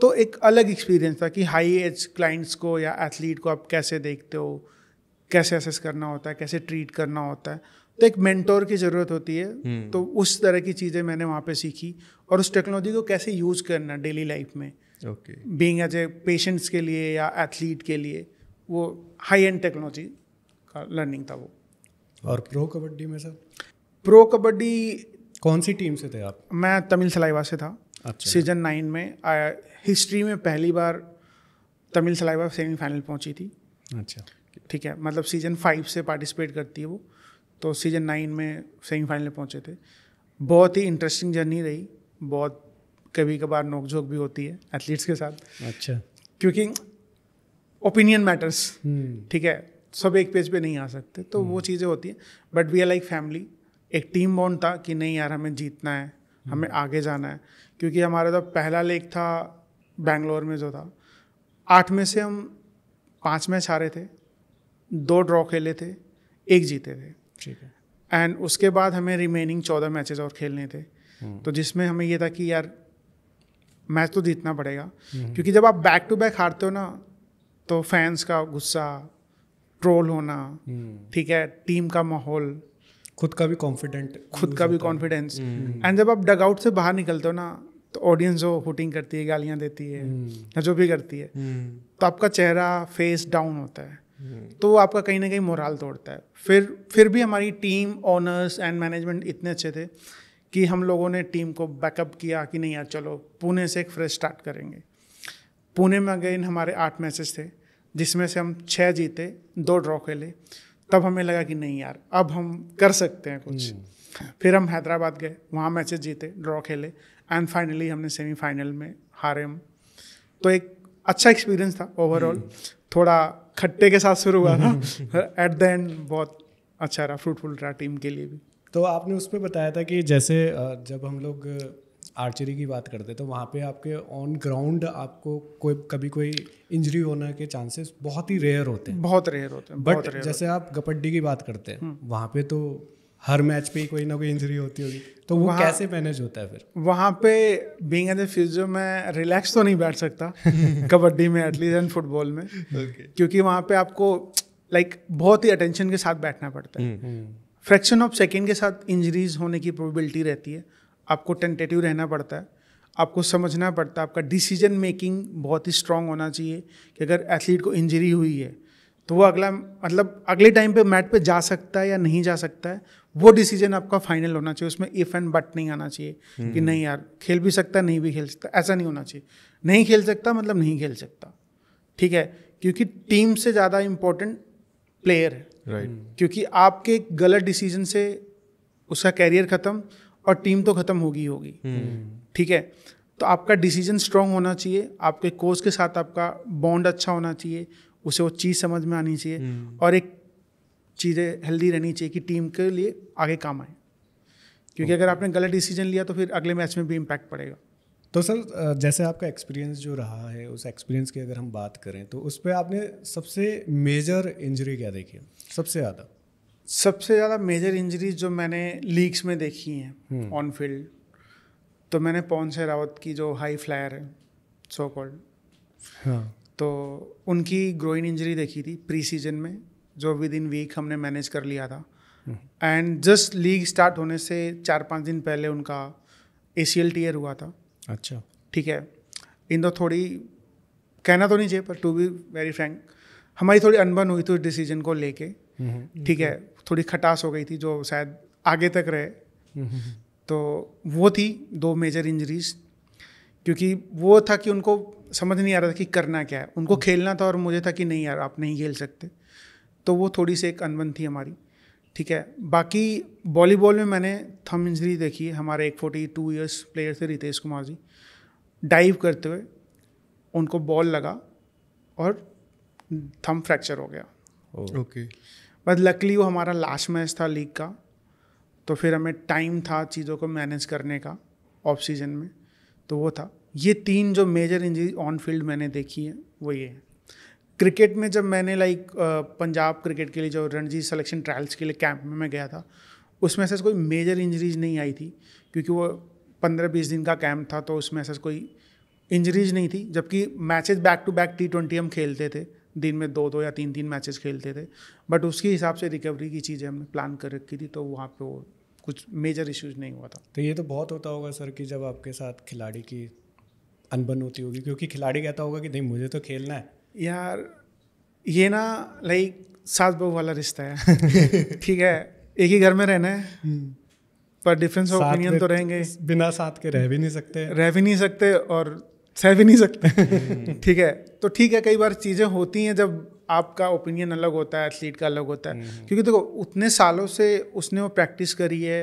तो एक अलग एक्सपीरियंस था कि हाई एज क्लाइंट्स को या एथलीट को आप कैसे देखते हो कैसे असेस करना होता है कैसे ट्रीट करना होता है तो एक मेंटोर की ज़रूरत होती है हम्म। तो उस तरह की चीज़ें मैंने वहाँ पे सीखी और उस टेक्नोलॉजी को कैसे यूज़ करना डेली लाइफ में okay being as a patients के लिए या एथलीट के लिए वो हाई एंड टेक्नोलॉजी का लर्निंग था वो और प्रो कबड्डी में सर प्रो कबड्डी कौन सी टीम से थे आप मैं तमिल सलाइवा से था अच्छा सीजन नाइन में आया हिस्ट्री में पहली बार तमिल सलाइवा सेमीफाइनल पहुंची थी अच्छा ठीक है मतलब सीजन फाइव से पार्टिसिपेट करती है वो तो सीजन नाइन में सेमीफाइनल पहुंचे थे बहुत ही इंटरेस्टिंग जर्नी रही बहुत कभी कभार नोकझोंक भी होती है एथलीट्स के साथ अच्छा क्योंकि ओपिनियन मैटर्स हम्म। ठीक है सब एक पेज पे नहीं आ सकते तो वो हम्म। चीज़ें होती हैं but we are like family एक टीम बॉन्ड था कि नहीं यार हमें जीतना है हम्म। हमें आगे जाना है क्योंकि हमारा तो पहला लेक था बैंगलोर में जो था आठ में से हम पाँच मैच हारे थे दो ड्रॉ खेले थे एक जीते थे ठीक है एंड उसके बाद हमें रिमेनिंग चौदह मैचेस और खेलने थे हम्म। तो जिसमें हमें यह था कि यार मैच तो जीतना पड़ेगा क्योंकि जब आप बैक टू बैक हारते हो ना तो फैंस का गुस्सा ट्रोल होना हम्म। ठीक है टीम का माहौल खुद का भी कॉन्फिडेंट खुद का भी कॉन्फिडेंस हम्म। एंड जब आप डग आउट से बाहर निकलते हो ना तो ऑडियंस जो हुटिंग करती है गालियाँ देती है या हम्म। जो भी करती है तो आपका चेहरा फेस डाउन होता है तो वो आपका कहीं ना कहीं मोराल तोड़ता है फिर फिर भी हमारी टीम ऑनर्स एंड मैनेजमेंट इतने अच्छे थे कि हम लोगों ने टीम को बैकअप किया कि नहीं यार चलो पुणे से एक फ्रेश स्टार्ट करेंगे पुणे में अगेन हमारे आठ मैचेस थे जिसमें से हम छः जीते दो ड्रॉ खेले तब हमें लगा कि नहीं यार अब हम कर सकते हैं कुछ हम्म। फिर हम हैदराबाद गए वहाँ मैचेस जीते ड्रॉ खेले एंड फाइनली हमने सेमीफाइनल में हारे हम तो एक अच्छा एक्सपीरियंस था ओवरऑल हम्म। थोड़ा खट्टे के साथ शुरू हुआ था एट द एंड बहुत अच्छा रहा फ्रूटफुल रहा टीम के लिए भी तो आपने उस पर बताया था कि जैसे जब हम लोग आर्चरी की बात करते हैं तो वहाँ पे आपके ऑन ग्राउंड आपको कोई कभी कोई इंजरी होने के चांसेस बहुत ही रेयर होते हैं बहुत रेयर होते हैं बट जैसे आप कबड्डी की बात करते हैं हम्म। वहाँ पे तो हर मैच पे कोई ना कोई इंजरी होती होगी तो वो कैसे मैनेज होता है फिर वहाँ पे बींग एज ए फिजियो मैं रिलैक्स तो नहीं बैठ सकता कबड्डी में एटलीस्ट एंड फुटबॉल में क्योंकि वहाँ पे आपको लाइक बहुत ही अटेंशन के साथ बैठना पड़ता है फ्रैक्शन ऑफ सेकेंड के साथ इंजरीज होने की प्रोबेबिलिटी रहती है आपको टेंटेटिव रहना पड़ता है आपको समझना पड़ता है आपका डिसीजन मेकिंग बहुत ही स्ट्रांग होना चाहिए कि अगर एथलीट को इंजरी हुई है तो वो अगला मतलब अगले टाइम पे मैट पे जा सकता है या नहीं जा सकता है वो डिसीजन आपका फाइनल होना चाहिए उसमें इफ एंड बट नहीं आना चाहिए कि हम्म। नहीं यार खेल भी सकता नहीं भी खेल सकता ऐसा नहीं होना चाहिए नहीं खेल सकता मतलब नहीं खेल सकता ठीक है क्योंकि टीम से ज़्यादा इम्पोर्टेंट प्लेयर है राइट right. क्योंकि आपके गलत डिसीजन से उसका कैरियर ख़त्म और टीम तो खत्म होगी होगी हम्म। ठीक है तो आपका डिसीजन स्ट्रांग होना चाहिए आपके कोच के साथ आपका बॉन्ड अच्छा होना चाहिए उसे वो चीज़ समझ में आनी चाहिए हम्म। और एक चीज़ें हेल्दी रहनी चाहिए कि टीम के लिए आगे काम आए क्योंकि अगर आपने गलत डिसीजन लिया तो फिर अगले मैच में भी इम्पैक्ट पड़ेगा तो सर जैसे आपका एक्सपीरियंस जो रहा है उस एक्सपीरियंस की अगर हम बात करें तो उस पर आपने सबसे मेजर इंजरी क्या देखी सबसे ज़्यादा सबसे ज़्यादा मेजर इंजरी जो मैंने लीग्स में देखी हैं ऑन हम्म। फील्ड तो मैंने पवन से रावत की जो हाई फ्लायर है सो कॉल्ड हाँ. तो उनकी ग्रोइन इंजरी देखी थी प्री सीजन में जो विद इन वीक हमने मैनेज कर लिया था एंड जस्ट लीग स्टार्ट होने से चार पाँच दिन पहले उनका ए सी एल टीयर हुआ था अच्छा ठीक है इन दो थोड़ी कहना तो नहीं चाहिए पर टू बी वेरी फ्रैंक हमारी थोड़ी अनबन हुई थी उस डिसीजन को लेके हम्म। ठीक है थोड़ी खटास हो गई थी जो शायद आगे तक रहे हम्म। तो वो थी दो मेजर इंजरीज क्योंकि वो था कि उनको समझ नहीं आ रहा था कि करना क्या है उनको खेलना था और मुझे था कि नहीं यार आप नहीं खेल सकते तो वो थोड़ी सी एक अनबन थी हमारी ठीक है बाकी वॉलीबॉल में मैंने थम इंजरी देखी है हमारे एक फोर्टी टू ईयर्स प्लेयर थे रितेश कुमार जी डाइव करते हुए उनको बॉल लगा और थम फ्रैक्चर हो गया okay oh. okay. But luckily वो हमारा लास्ट मैच था लीग का तो फिर हमें टाइम था चीज़ों को मैनेज करने का ऑफ सीजन में तो वो था ये तीन जो मेजर इंजरी ऑन फील्ड मैंने देखी है वो ये है क्रिकेट में जब मैंने लाइक पंजाब क्रिकेट के लिए जो रणजी सेलेक्शन ट्रायल्स के लिए कैंप में मैं गया था उसमें से कोई मेजर इंजरीज नहीं आई थी क्योंकि वो पंद्रह बीस दिन का कैंप था तो उसमें से कोई इंजरीज नहीं थी जबकि matches back to back T twenty हम खेलते थे दिन में दो दो या तीन तीन मैचेस खेलते थे बट उसके हिसाब से रिकवरी की चीज़ें हमने प्लान कर रखी थी तो वहाँ पे वो कुछ मेजर इश्यूज नहीं हुआ था तो ये तो बहुत होता होगा सर कि जब आपके साथ खिलाड़ी की अनबन होती होगी क्योंकि खिलाड़ी कहता होगा कि नहीं मुझे तो खेलना है यार ये ना लाइक सास बहू वाला रिश्ता है ठीक है एक ही घर में रहना है हम्म। पर डिफरेंस ऑफ ओपिनियन तो रहेंगे बिना साथ के रह भी नहीं सकते रह भी नहीं सकते और सह भी नहीं सकते ठीक है तो ठीक है कई बार चीज़ें होती हैं जब आपका ओपिनियन अलग होता है एथलीट का अलग होता है हम्म। क्योंकि देखो उतने सालों से उसने वो प्रैक्टिस करी है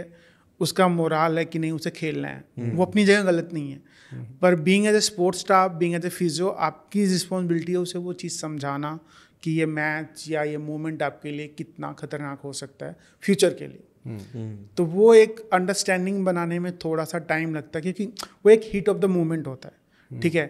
उसका मोराल है कि नहीं उसे खेलना है हम्म। वो अपनी जगह गलत नहीं है हम्म। पर being as a sports staff being as a physio आपकी रिस्पॉन्सिबिलिटी है उसे वो चीज़ समझाना कि ये मैच या ये मोमेंट आपके लिए कितना खतरनाक हो सकता है फ्यूचर के लिए तो वो एक अंडरस्टैंडिंग बनाने में थोड़ा सा टाइम लगता है क्योंकि वो एक हीट ऑफ द मोमेंट होता है हम्म। ठीक है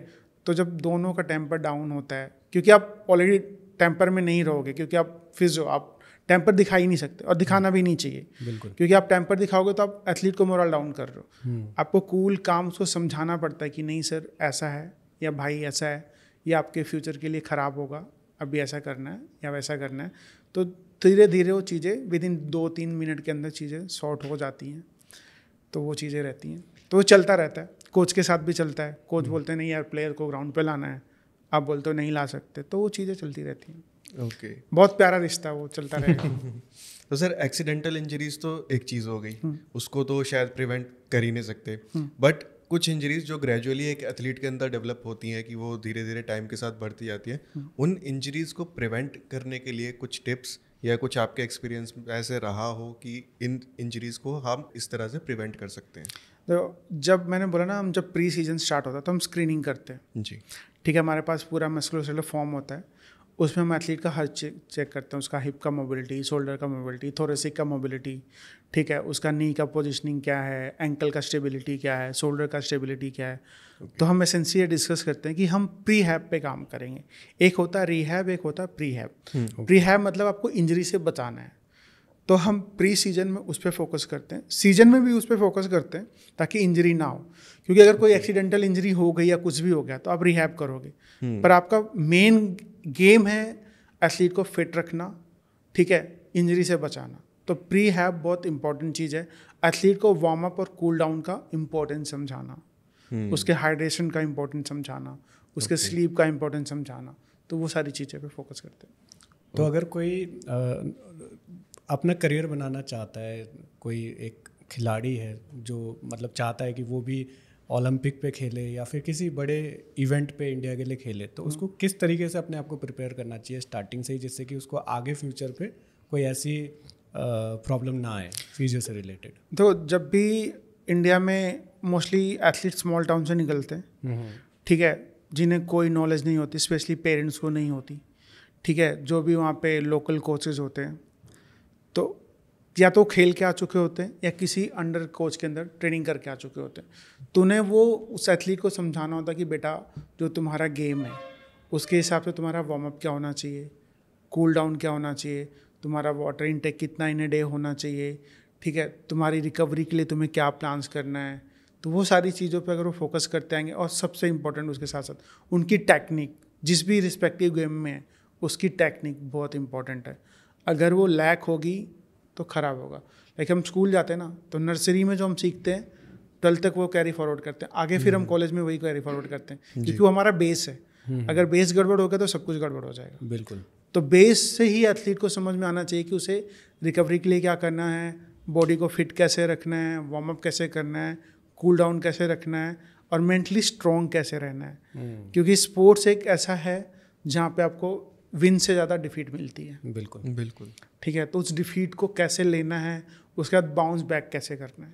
तो जब दोनों का टेम्पर डाउन होता है क्योंकि आप ऑलरेडी टेम्पर में नहीं रहोगे क्योंकि आप फिजो आप टेम्पर दिखा ही नहीं सकते और दिखाना भी नहीं चाहिए बिल्कुल क्योंकि आप टेम्पर दिखाओगे तो आप एथलीट को मोरल डाउन कर रहे हो हम्म। आपको कूल काम उसको समझाना पड़ता है कि नहीं सर ऐसा है या भाई ऐसा है या आपके फ्यूचर के लिए ख़राब होगा अभी ऐसा करना है या वैसा करना है तो धीरे धीरे वो चीज़ें विद इन दो तीन मिनट के अंदर चीज़ें सॉर्ट हो जाती हैं तो वो चीज़ें रहती हैं तो वो चलता रहता है कोच के साथ भी चलता है कोच हम्म। बोलते हैं नहीं यार प्लेयर को ग्राउंड पे लाना है आप बोलते हो नहीं ला सकते तो वो चीज़ें चलती रहती हैं ओके okay. बहुत प्यारा रिश्ता वो चलता रहेगा तो सर एक्सीडेंटल इंजरीज तो एक चीज़ हो गई हम्म। उसको तो शायद प्रिवेंट कर ही नहीं सकते बट हम्म। कुछ इंजरीज जो ग्रेजुअली एक एथलीट के अंदर डेवलप होती हैं कि वो धीरे धीरे टाइम के साथ बढ़ती जाती है उन इंजरीज को प्रिवेंट करने के लिए कुछ टिप्स या कुछ आपके एक्सपीरियंस ऐसे रहा हो कि इन इंजरीज को हम इस तरह से प्रिवेंट कर सकते हैं तो जब मैंने बोला ना हम जब प्री सीजन स्टार्ट होता है तो हम स्क्रीनिंग करते हैं जी ठीक है हमारे पास पूरा मस्कुलोसोशल फॉर्म होता है उसमें हम एथलीट का हर चेक चेक करते हैं उसका हिप का मोबिलिटी शोल्डर का मोबिलिटी थोरेसिक का मोबिलिटी ठीक है उसका नी का पोजिशनिंग क्या है एंकल का स्टेबिलिटी क्या है शोल्डर का स्टेबिलिटी क्या है okay. तो हम एसेंसली डिस्कस करते हैं कि हम प्री हैब पे काम करेंगे एक होता है रीहैब एक होता है प्री हैब प्री हैब मतलब आपको इंजरी से बचाना है तो हम प्री सीजन में उस पर फोकस करते हैं सीजन में भी उस पर फोकस करते हैं ताकि इंजरी ना हो क्योंकि अगर कोई एक्सीडेंटल इंजरी हो गई या कुछ भी हो गया तो आप रिहैब करोगे hmm. पर आपका मेन गेम है एथलीट को फिट रखना ठीक है इंजरी से बचाना तो प्री हैब बहुत इंपॉर्टेंट चीज़ है एथलीट को वार्म अप और कूल डाउन का इम्पोर्टेंस hmm. समझाना उसके हाइड्रेशन का इम्पोर्टेंस समझाना उसके स्लीप का इम्पोर्टेंस समझाना तो वो सारी चीज़ें पे फोकस करते हैं तो अगर कोई अपना करियर बनाना चाहता है कोई एक खिलाड़ी है जो मतलब चाहता है कि वो भी ओलंपिक पे खेले या फिर किसी बड़े इवेंट पे इंडिया के लिए खेले तो उसको हम्म। किस तरीके से अपने आप को प्रिपेयर करना चाहिए स्टार्टिंग से ही जिससे कि उसको आगे फ्यूचर पे कोई ऐसी प्रॉब्लम ना आए फ्यूचर से रिलेटेड तो जब भी इंडिया में मोस्टली एथलीट स्मॉल टाउन से निकलते हैं हम्म, हम्म। ठीक है जिन्हें कोई नॉलेज नहीं होती स्पेशली पेरेंट्स को नहीं होती ठीक है जो भी वहाँ पे लोकल कोचेज होते हैं तो या तो खेल के आ चुके होते हैं या किसी अंडर कोच के अंदर ट्रेनिंग करके आ चुके होते हैं तो उन्हें वो उस एथलीट को समझाना होता कि बेटा जो तुम्हारा गेम है उसके हिसाब से तुम्हारा वार्म अप क्या होना चाहिए कूल डाउन क्या होना चाहिए तुम्हारा वाटर इनटेक कितना इन डे होना चाहिए ठीक है तुम्हारी रिकवरी के लिए तुम्हें क्या प्लान्स करना है तो वो सारी चीज़ों पर अगर वो फोकस करते आएंगे और सबसे इम्पोर्टेंट उसके साथ साथ उनकी टेक्निक जिस भी रिस्पेक्टिव गेम में है उसकी टेक्निक बहुत इंपॉर्टेंट है अगर वो लैक होगी तो ख़राब होगा लाइक हम स्कूल जाते हैं ना तो नर्सरी में जो हम सीखते हैं ट्वेल्थ तक वो कैरी फॉरवर्ड करते हैं आगे फिर हम कॉलेज हम्म। में वही कैरी फॉरवर्ड करते हैं क्योंकि वो हमारा बेस है हम्म। अगर बेस गड़बड़ हो गया तो सब कुछ गड़बड़ हो जाएगा बिल्कुल तो बेस से ही एथलीट को समझ में आना चाहिए कि उसे रिकवरी के लिए क्या करना है बॉडी को फिट कैसे रखना है वार्म अप कैसे करना है कूल डाउन कैसे रखना है और मेंटली स्ट्रॉन्ग कैसे रहना है हम्म। क्योंकि स्पोर्ट्स एक ऐसा है जहाँ पे आपको विन से ज़्यादा डिफीट मिलती है बिल्कुल बिल्कुल ठीक है तो उस डिफीट को कैसे लेना है उसके बाद बाउंस बैक कैसे करना है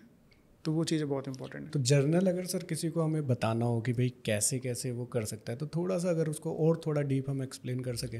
तो वो चीज़ें बहुत इंपॉर्टेंट है तो जर्नल अगर सर किसी को हमें बताना हो कि भाई कैसे कैसे वो कर सकता है तो थोड़ा सा अगर उसको और थोड़ा डीप हम एक्सप्लेन कर सकें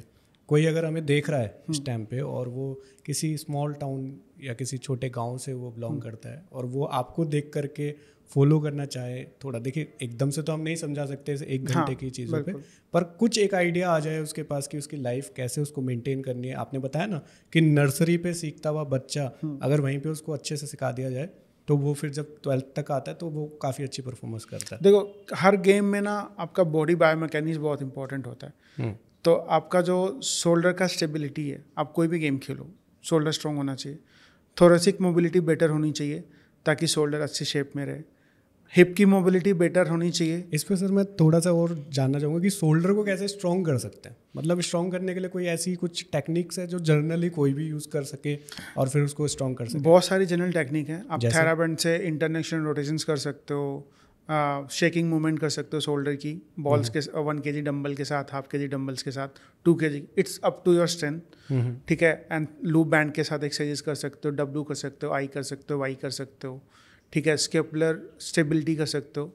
कोई अगर हमें देख रहा है हम्म। इस टाइम पे और वो किसी स्मॉल टाउन या किसी छोटे गांव से वो बिलोंग हम्म। करता है और वो आपको देख करके फॉलो करना चाहे थोड़ा देखिए एकदम से तो हम नहीं समझा सकते एक घंटे हाँ, की चीज़ों पे पर कुछ एक आइडिया आ जाए उसके पास कि उसकी लाइफ कैसे उसको मेंटेन करनी है आपने बताया ना कि नर्सरी पे सीखता हुआ बच्चा हम्म। अगर वहीं पे उसको अच्छे से सिखा दिया जाए तो वो फिर जब ट्वेल्थ तक आता है तो वो काफ़ी अच्छी परफॉर्मेंस करता है देखो हर गेम में ना आपका बॉडी बायोमैकेनिज्म बहुत इंपॉर्टेंट होता है तो आपका जो शोल्डर का स्टेबिलिटी है आप कोई भी गेम खेलो शोल्डर स्ट्रॉन्ग होना चाहिए थोरेसिक मोबिलिटी बेटर होनी चाहिए ताकि शोल्डर अच्छी शेप में रहे हिप की मोबिलिटी बेटर होनी चाहिए इस पर सर मैं थोड़ा सा और जानना चाहूँगा कि शोल्डर को कैसे स्ट्रॉन्ग कर सकते हैं मतलब स्ट्रॉन्ग करने के लिए कोई ऐसी कुछ टेक्निक्स है जो जर्नली कोई भी यूज़ कर सके और फिर उसको स्ट्रॉन्ग कर सके बहुत सारी जनरल टेक्निक है आप थैराबेंड से इंटरनेशनल रोटेशन कर सकते हो शेकिंग मूवमेंट कर सकते हो शोल्डर की बॉल्स हम्म। के वन के जी डम्बल के साथ हाफ के जी डम्बल्स के साथ टू के जी it's up to your strength ठीक है एंड लूप बैंड के साथ एक्सरसाइज कर सकते हो डब्लू कर सकते हो आई कर सकते हो वाई कर सकते हो ठीक है स्केपलर स्टेबिलिटी कर सकते हो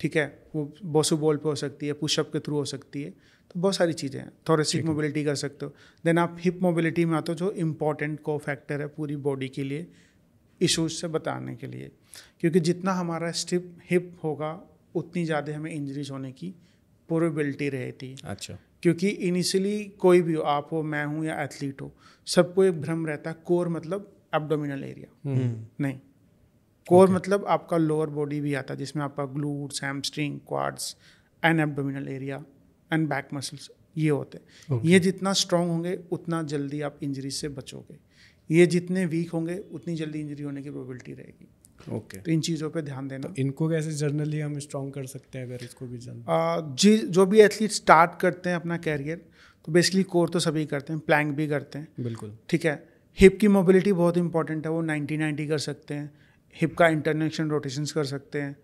ठीक है वो बॉसू बॉल पे हो सकती है पुशअप के थ्रू हो सकती है तो बहुत सारी चीज़ें हैं थोरेसिक मोबिलिटी कर सकते हो देन आप हिप मोबिलिटी में आते हो जो इम्पॉर्टेंट को फैक्टर है पूरी बॉडी के लिए इशूज़ से बताने के लिए क्योंकि जितना हमारा स्टिप हिप होगा उतनी ज़्यादा हमें इंजरीज होने की प्रोबेबिलिटी रहती है अच्छा क्योंकि इनिशियली कोई भी हो आप हो मैं हूँ या एथलीट हो सबको एक भ्रम रहता है कोर मतलब एबडोमिनल हम्म। एरिया हम्म। नहीं कोर okay. मतलब आपका लोअर बॉडी भी आता है जिसमें आपका glutes hamstring quads and abdominal area and back muscles ये होते हैं okay. ये जितना स्ट्रांग होंगे उतना जल्दी आप इंजरी से बचोगे ये जितने वीक होंगे उतनी जल्दी इंजरी होने की प्रोबिलिटी रहेगी ओके तो इन चीज़ों पे ध्यान देना तो इनको कैसे जर्नली हम स्ट्रॉन्ग कर सकते हैं अगर इसको भी जन जी जो भी एथलीट स्टार्ट करते हैं अपना कैरियर तो बेसिकली कोर तो सभी करते हैं प्लैंक भी करते हैं बिल्कुल ठीक है हिप की मोबिलिटी बहुत इंपॉर्टेंट है वो नाइन्टी नाइन्टी कर सकते हैं हिप का इंटरनेक्शन रोटेशन कर सकते हैं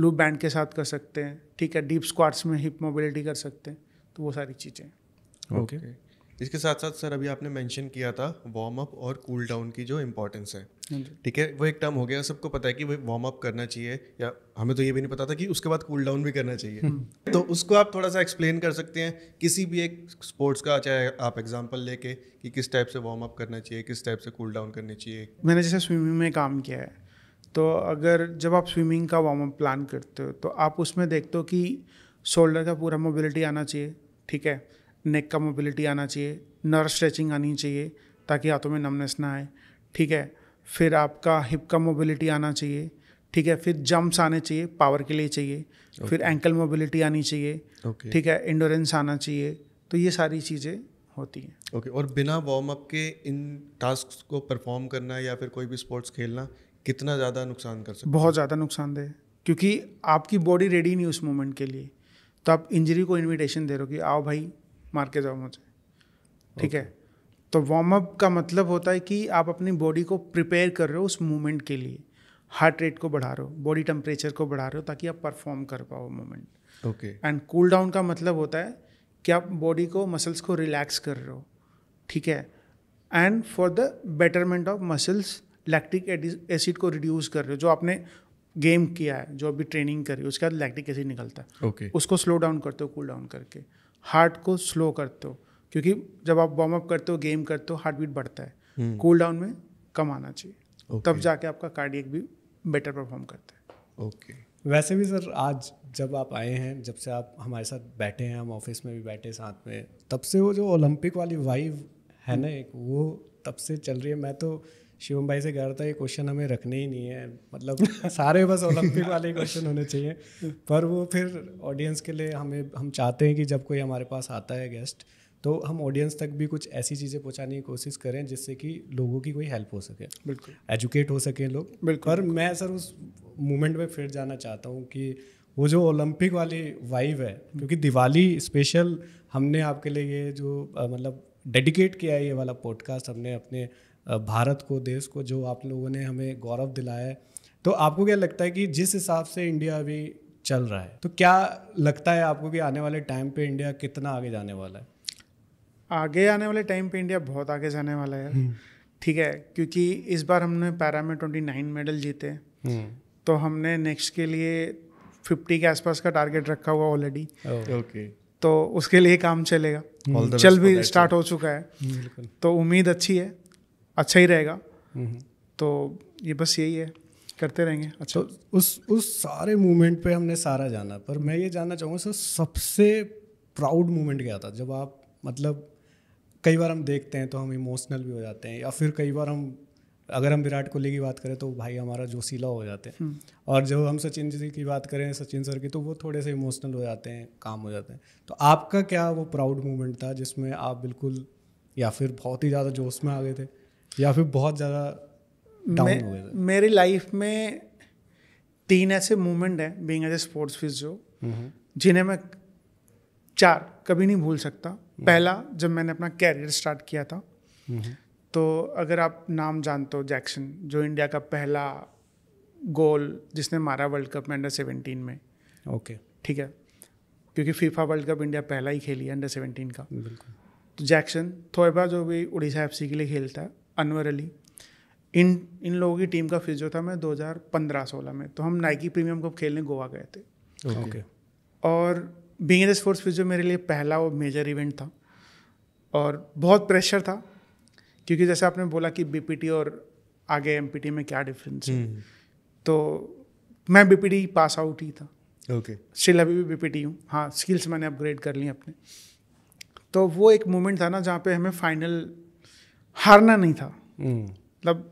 लूप बैंड के साथ कर सकते हैं ठीक है डीप स्क्वाट्स में हिप मोबिलिटी कर सकते हैं तो वो सारी चीज़ें ओके okay. okay. इसके साथ साथ सर अभी आपने मेंशन किया था वार्म अप और कूल cool डाउन की जो इम्पोर्टेंस है हाँ ठीक है वो एक टर्म हो गया सबको पता है कि भाई वार्म अप करना चाहिए या हमें तो ये भी नहीं पता था कि उसके बाद कूल cool डाउन भी करना चाहिए हाँ। तो उसको आप थोड़ा सा एक्सप्लेन कर सकते हैं किसी भी एक स्पोर्ट्स का चाहे आप एग्जाम्पल लेके कि किस टाइप से वार्म अप करना चाहिए किस टाइप से कूल डाउन करनी चाहिए मैंने जैसे स्विमिंग में काम किया है तो अगर जब आप स्विमिंग का वार्म अप प्लान करते हो तो आप उसमें देखते हो कि शोल्डर का पूरा मोबिलिटी आना चाहिए ठीक है नेक का मोबिलिटी आना चाहिए नर्व स्ट्रेचिंग आनी चाहिए ताकि हाथों में नमनेस ना आए ठीक है फिर आपका हिप का मोबिलिटी आना चाहिए ठीक है फिर जंप्स आने चाहिए पावर के लिए चाहिए okay. फिर एंकल मोबिलिटी आनी चाहिए okay. ठीक है इंडोरेंस आना चाहिए तो ये सारी चीज़ें होती हैं ओके okay. और बिना वार्म अप के इन टास्क को परफॉर्म करना या फिर कोई भी स्पोर्ट्स खेलना कितना ज़्यादा नुकसान कर सकता बहुत ज़्यादा नुकसानदेह क्योंकि आपकी बॉडी रेडी नहीं उस मोमेंट के लिए तो आप इंजरी को इन्विटेशन दे रहे हो कि आओ भाई मार के जाओ मुझे ठीक है तो वार्म अप का मतलब होता है कि आप अपनी बॉडी को प्रिपेयर कर रहे हो उस मूवमेंट के लिए हार्ट रेट को बढ़ा रहे हो बॉडी टेम्परेचर को बढ़ा रहे हो ताकि आप परफॉर्म कर पाओ movement okay and cool down का मतलब होता है कि आप बॉडी को मसल्स को रिलैक्स कर रहे हो ठीक है and for the betterment of muscles lactic acid को रिड्यूस कर रहे हो जो आपने गेम किया है जो अभी ट्रेनिंग करी उसके बाद लैक्टिक एसिड निकलता है okay. उसको स्लो डाउन करते हो कूल डाउन करके हार्ट को स्लो करते हो क्योंकि जब आप वार्म अप करते हो गेम करते हो हार्ट बीट बढ़ता है कूल हम्म। डाउन में कम आना चाहिए okay. तब जाके आपका कार्डियक भी बेटर परफॉर्म करता है ओके okay. वैसे भी सर आज जब आप आए हैं जब से आप हमारे साथ बैठे हैं हम ऑफिस में भी बैठे साथ में तब से वो जो ओलंपिक वाली वाइव है ना एक वो तब से चल रही है मैं तो शिवम भाई से कह रहा था ये क्वेश्चन हमें रखने ही नहीं है मतलब सारे बस ओलंपिक वाले क्वेश्चन होने चाहिए पर वो फिर ऑडियंस के लिए हमें हम चाहते हैं कि जब कोई हमारे पास आता है गेस्ट तो हम ऑडियंस तक भी कुछ ऐसी चीज़ें पहुँचाने की कोशिश करें जिससे कि लोगों की कोई हेल्प हो सके बिल्कुल एजुकेट हो सकें लोग बिल्कुल पर मैं सर उस मोमेंट में फिर जाना चाहता हूँ कि वो जो ओलंपिक वाली वाइव है क्योंकि दिवाली स्पेशल हमने आपके लिए ये जो मतलब डेडिकेट किया है ये वाला पॉडकास्ट हमने अपने भारत को देश को जो आप लोगों ने हमें गौरव दिलाया है तो आपको क्या लगता है कि जिस हिसाब से इंडिया अभी चल रहा है तो क्या लगता है आपको कि आने वाले टाइम पे इंडिया कितना आगे जाने वाला है आगे आने वाले टाइम पे इंडिया बहुत आगे जाने वाला है हम्म। ठीक है क्योंकि इस बार हमने पैरा में ट्वेंटी नाइन मेडल जीते हम्म। तो हमने नेक्स्ट के लिए फिफ्टी के आसपास का टारगेट रखा हुआ ऑलरेडी ओके तो उसके लिए काम चलेगा चल भी स्टार्ट हो चुका है हम्म, तो उम्मीद अच्छी है अच्छा ही रहेगा तो ये बस यही है करते रहेंगे अच्छा तो उस उस सारे मूवमेंट पे हमने सारा जाना पर मैं ये जानना चाहूँगा सर सबसे प्राउड मूवमेंट क्या था जब आप मतलब कई बार हम देखते हैं तो हम इमोशनल भी हो जाते हैं या फिर कई बार हम अगर हम विराट कोहली की बात करें तो भाई हमारा जोशीला हो जाते हैं हम्म। और जब हम सचिन जी की बात करें सचिन सर की तो वो थोड़े से इमोशनल हो जाते हैं काम हो जाते हैं तो आपका क्या वो प्राउड मूवमेंट था जिसमें आप बिल्कुल या फिर बहुत ही ज़्यादा जोश में आ गए थे या फिर बहुत ज़्यादा डाउन हो गए मेरी लाइफ में तीन ऐसे मोमेंट हैं being as a sports physio जिन्हें मैं चार कभी नहीं भूल सकता हम्म। पहला जब मैंने अपना कैरियर स्टार्ट किया था तो अगर आप नाम जानते हो जैक्सन जो इंडिया का पहला गोल जिसने मारा वर्ल्ड कप में अंडर सेवेंटीन में ओके ठीक है क्योंकि फीफा वर्ल्ड कप इंडिया पहला ही खेली है अंडर सेवेंटीन का बिल्कुल तो जैक्सन थोएबा जो भी उड़ीसा एफ के लिए खेलता है अनवर अली इन इन लोगों की टीम का फिजियो था मैं 2015-16 में तो हम नाइकी प्रीमियम कप खेलने गोवा गए थे ओके okay. और बींग द स्पोर्ट्स फिजियो मेरे लिए पहला वो मेजर इवेंट था और बहुत प्रेशर था क्योंकि जैसे आपने बोला कि बीपीटी और आगे एमपीटी में क्या डिफरेंस है हम्म। तो मैं बीपीटी पास आउट ही था ओके okay. स्टिल अभी भी बीपीटी हूँ हाँ स्किल्स मैंने अपग्रेड कर ली अपने तो वो एक मोमेंट था ना जहाँ पे हमें फाइनल हारना नहीं था हम्म। मतलब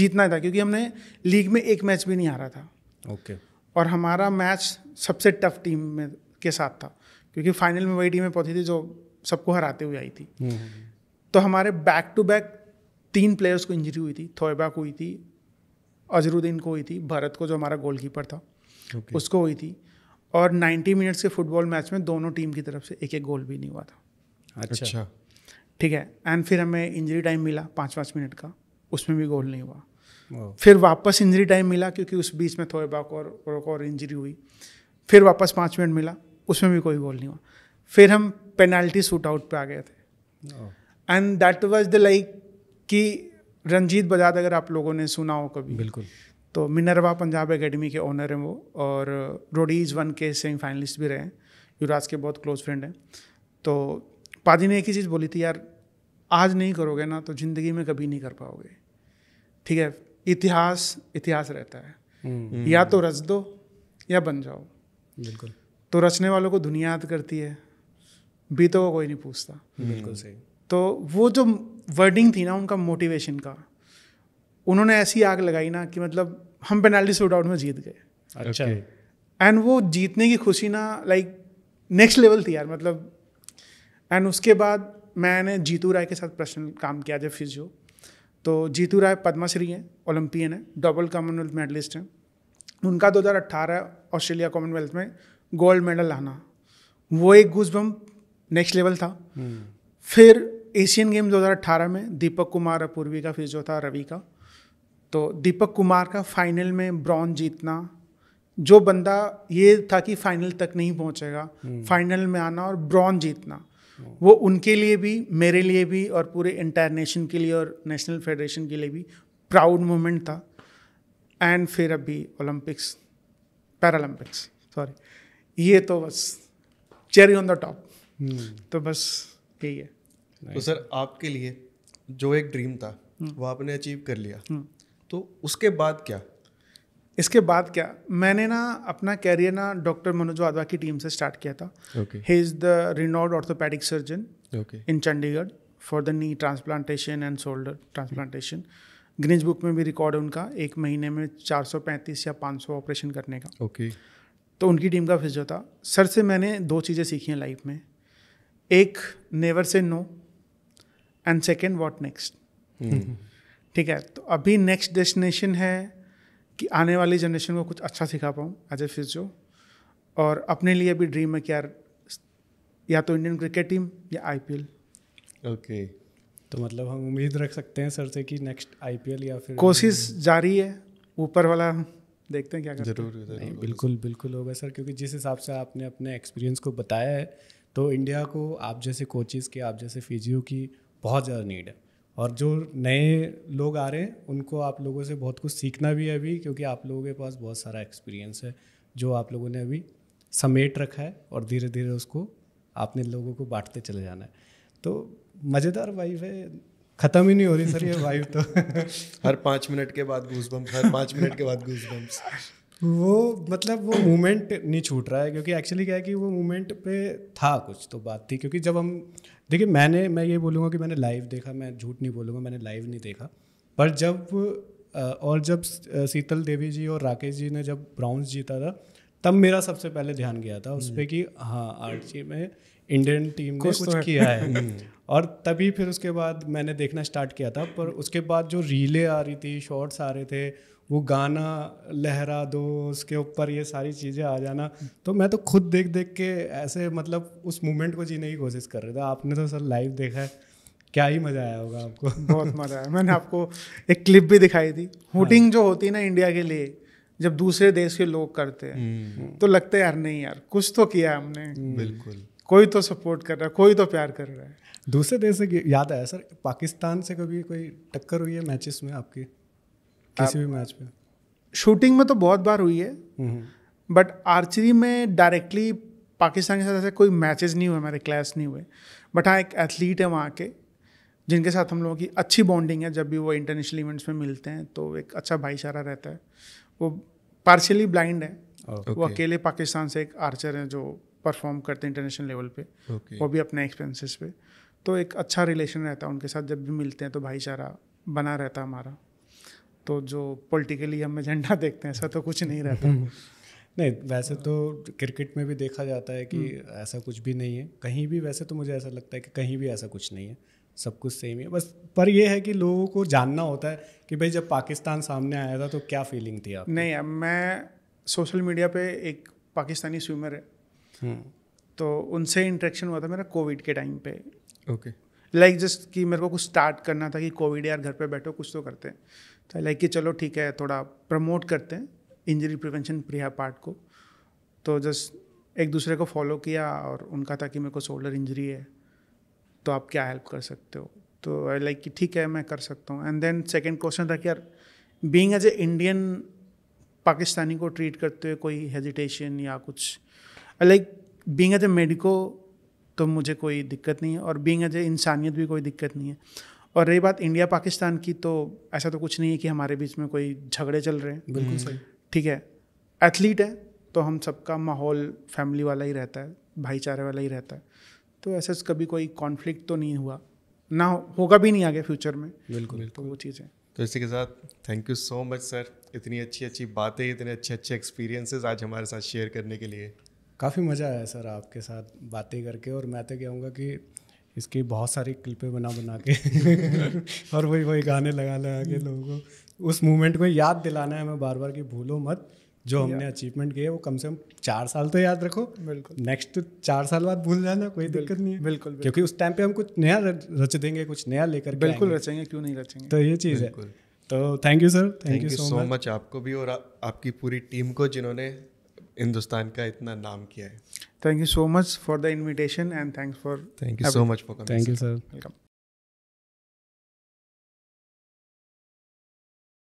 जीतना था क्योंकि हमने लीग में एक मैच भी नहीं हारा था ओके और हमारा मैच सबसे टफ टीम में के साथ था क्योंकि फाइनल में वही टीमें पहुंची थी जो सबको हराते हुए आई थी हम्म। तो हमारे बैक टू बैक तीन प्लेयर्स को इंजरी हुई थी थोएबा को हुई थी अजरुद्दीन को हुई थी भारत को जो हमारा गोलकीपर था okay. उसको हुई थी और 90 मिनट्स के फुटबॉल मैच में दोनों टीम की तरफ से एक एक गोल भी नहीं हुआ था अच्छा, अच्छा। ठीक है एंड फिर हमें इंजरी टाइम मिला पाँच पाँच मिनट का उसमें भी गोल नहीं हुआ फिर वापस इंजरी टाइम मिला क्योंकि उस बीच में थोड़े बाक और और, और इंजरी हुई फिर वापस पाँच मिनट मिला उसमें भी कोई गोल नहीं हुआ फिर हम पेनाल्टी शूट आउट पर आ गए थे and that was the like कि रंजीत बजाज अगर आप लोगों ने सुना हो कभी बिल्कुल तो मिनरवा पंजाब एकेडमी के ओनर हैं वो और रोडीज वन के सेमीफाइनलिस्ट भी रहे हैं युवराज के बहुत क्लोज फ्रेंड हैं तो पादी ने एक ही चीज़ बोली थी यार आज नहीं करोगे ना तो ज़िंदगी में कभी नहीं कर पाओगे ठीक है इतिहास इतिहास रहता है हम्म। या तो रच दो या बन जाओ बिल्कुल तो रचने वालों को दुनिया याद करती है बीतों को कोई नहीं पूछता हम्म। बिल्कुल सही तो वो जो वर्डिंग थी ना उनका मोटिवेशन का उन्होंने ऐसी आग लगाई ना कि मतलब हम पेनाल्टी शूट आउट में जीत गए अच्छा एंड वो जीतने की खुशी ना लाइक नेक्स्ट लेवल थी यार मतलब एंड उसके बाद मैंने जीतू राय के साथ प्रश्न काम किया जब फिजियो तो जीतू राय पद्माश्री हैं ओलंपियन है डबल कॉमनवेल्थ मेडलिस्ट हैं उनका 2018 ऑस्ट्रेलिया कॉमनवेल्थ में गोल्ड मेडल लाना वो एक गुजबम नेक्स्ट लेवल था hmm. फिर एशियन गेम 2018 में दीपक कुमार पूर्वी का फिजियो था रवि का तो दीपक कुमार का फाइनल में ब्रॉन्ज जीतना जो बंदा ये था कि फाइनल तक नहीं पहुंचेगा फाइनल हम्म। में आना और ब्रॉन्ज जीतना वो उनके लिए भी मेरे लिए भी और पूरे इंटायर नेशन के लिए और नेशनल फेडरेशन के लिए भी प्राउड मोमेंट था एंड फिर अभी ओलंपिक्स पैरालंपिक्स सॉरी ये तो बस चेरी ऑन द टॉप तो बस यही है तो सर आपके लिए जो एक ड्रीम था hmm. वो आपने अचीव कर लिया hmm. तो उसके बाद क्या इसके बाद क्या मैंने ना अपना कैरियर ना डॉक्टर मनोज वाधवा की टीम से स्टार्ट किया था he is the renowned orthopaedic surgeon in Chandigarh for the knee transplantation and shoulder transplantation ग्रीज बुक में भी रिकॉर्ड है उनका एक महीने में 435 या 500 ऑपरेशन करने का ओके okay. तो उनकी टीम का फिजियो था सर से मैंने दो चीज़ें सीखी हैं लाइफ में एक never say no and second what next ठीक है तो अभी नेक्स्ट डेस्टिनेशन है कि आने वाली जनरेशन को कुछ अच्छा सिखा पाऊँ एज ए फिजियो और अपने लिए भी ड्रीम है कि यार या तो इंडियन क्रिकेट टीम या आई ओके तो मतलब हम उम्मीद रख सकते हैं सर से कि नेक्स्ट आई या फिर कोशिश जारी है ऊपर वाला देखते हैं क्या करते जरूर, हैं जरूर बिल्कुल बिल्कुल होगा सर क्योंकि जिस हिसाब से आपने अपने एक्सपीरियंस को बताया है तो इंडिया को आप जैसे कोचिज़ के आप जैसे फिजियो की बहुत ज़्यादा नीड है और जो नए लोग आ रहे हैं उनको आप लोगों से बहुत कुछ सीखना भी है अभी क्योंकि आप लोगों के पास बहुत सारा एक्सपीरियंस है जो आप लोगों ने अभी समेट रखा है और धीरे धीरे उसको आपने लोगों को बांटते चले जाना है तो मज़ेदार वाइफ है ख़त्म ही नहीं हो रही सर ये वाइफ तो हर पाँच मिनट के बाद घूस बम हर पाँच मिनट के बाद घूस बम्स वो मतलब वो मोमेंट नहीं छूट रहा है क्योंकि एक्चुअली क्या है कि वो मोमेंट पे था कुछ तो बात थी क्योंकि जब हम देखिए मैंने मैं ये बोलूँगा कि मैंने लाइव देखा मैं झूठ नहीं बोलूँगा मैंने लाइव नहीं देखा पर जब और जब शीतल देवी जी और राकेश जी ने जब ब्राउन्स जीता था तब मेरा सबसे पहले ध्यान गया था उस पर हम्म। कि हाँ आर्ची में इंडियन टीम ने तो कुछ है। किया है हम्म। और तभी फिर उसके बाद मैंने देखना स्टार्ट किया था पर उसके बाद जो रीले आ रही थी शॉर्ट्स आ रहे थे वो गाना लहरा दो उसके ऊपर ये सारी चीज़ें आ जाना तो मैं तो खुद देख देख के ऐसे मतलब उस मोमेंट को जीने की कोशिश कर रहा था आपने तो सर लाइव देखा है क्या ही मज़ा आया होगा आपको बहुत मज़ा आया मैंने आपको एक क्लिप भी दिखाई थी होटिंग हाँ। जो होती है ना इंडिया के लिए जब दूसरे देश के लोग करते हैं हम्म। तो लगता है यार नहीं यार कुछ तो किया हमने हम्म। बिल्कुल कोई तो सपोर्ट कर रहा है कोई तो प्यार कर रहा है दूसरे देश से याद आया सर पाकिस्तान से कभी कोई टक्कर हुई है मैचेस में आपकी किसी भी मैच में शूटिंग में तो बहुत बार हुई है बट हम्म। आर्चरी में डायरेक्टली पाकिस्तान के साथ ऐसे कोई मैचेस नहीं हुए हमारे क्लैश नहीं हुए बट हाँ एक एथलीट है वहाँ के जिनके साथ हम लोगों की अच्छी बॉन्डिंग है जब भी वो इंटरनेशनल इवेंट्स में मिलते हैं तो एक अच्छा भाईचारा रहता है वो पार्शली ब्लाइंड है okay. वो अकेले पाकिस्तान से एक आर्चर हैं जो परफॉर्म करते हैं इंटरनेशनल लेवल पे okay. वो भी अपने एक्सपेंसिस पे तो एक अच्छा रिलेशन रहता है उनके साथ जब भी मिलते हैं तो भाईचारा बना रहता है हमारा तो जो पॉलिटिकली हम एजेंडा देखते हैं ऐसा तो कुछ नहीं रहता हम्म। नहीं वैसे तो क्रिकेट में भी देखा जाता है कि हम्म। ऐसा कुछ भी नहीं है कहीं भी वैसे तो मुझे ऐसा लगता है कि कहीं भी ऐसा कुछ नहीं है सब कुछ सेम ही है बस पर यह है कि लोगों को जानना होता है कि भाई जब पाकिस्तान सामने आया था तो क्या फीलिंग थी आप नहीं मैं सोशल मीडिया पे एक पाकिस्तानी स्विमर है हम्म। तो उनसे इंट्रैक्शन हुआ था मेरा कोविड के टाइम पे ओके लाइक जस्ट कि मेरे को कुछ स्टार्ट करना था कि कोविड यार घर पे बैठो कुछ तो करते हैं तो लाइक कि चलो ठीक है थोड़ा प्रमोट करते हैं इंजरी प्रिवेंशन प्रिया पार्ट को तो जस्ट एक दूसरे को फॉलो किया और उनका था कि मेरे को शोल्डर इंजरी है तो आप क्या हेल्प कर सकते हो तो आई लाइक कि ठीक है मैं कर सकता हूँ एंड देन सेकेंड क्वेश्चन था कि यार being as a Indian Pakistani को ट्रीट करते हुए कोई हेजिटेशन या कुछ like being as a medico तो मुझे कोई दिक्कत नहीं है और बींग एज ए इंसानियत भी कोई दिक्कत नहीं है और रही बात इंडिया पाकिस्तान की तो ऐसा तो कुछ नहीं है कि हमारे बीच में कोई झगड़े चल रहे हैं बिल्कुल हम्म। सही ठीक है एथलीट है तो हम सबका माहौल फैमिली वाला ही रहता है भाईचारे वाला ही रहता है तो ऐसे कभी कोई कॉन्फ्लिक्ट तो नहीं हुआ ना होगा भी नहीं आगे फ्यूचर में बिल्कुल बिल्कुल तो वो चीज़ है तो इसी के साथ thank you so much sir इतनी अच्छी अच्छी बातें इतने अच्छे अच्छे एक्सपीरियंसेस आज हमारे साथ शेयर करने के लिए काफ़ी मज़ा आया सर आपके साथ बातें करके और मैं तो कहूँगा कि इसके बहुत सारे क्लिपें बना बना के और वही वही गाने लगा लगा के लोगों को उस मूवमेंट को याद दिलाना है हमें बार बार कि भूलो मत जो हमने अचीवमेंट किया वो कम से कम चार साल तो याद रखो बिल्कुल नेक्स्ट चार साल बाद भूल जाना कोई दिक्कत नहीं है बिल्कुल क्योंकि उस टाइम पे हम कुछ नया रच देंगे कुछ नया लेकर बिल्कुल रचेंगे क्यों नहीं रचेंगे तो ये चीज़ है तो thank you sir thank you so much आपको भी और आपकी पूरी टीम को जिन्होंने हिंदुस्तान का इतना नाम किया है thank you so much for the invitation and thanks for thank you so much for thank you sir welcome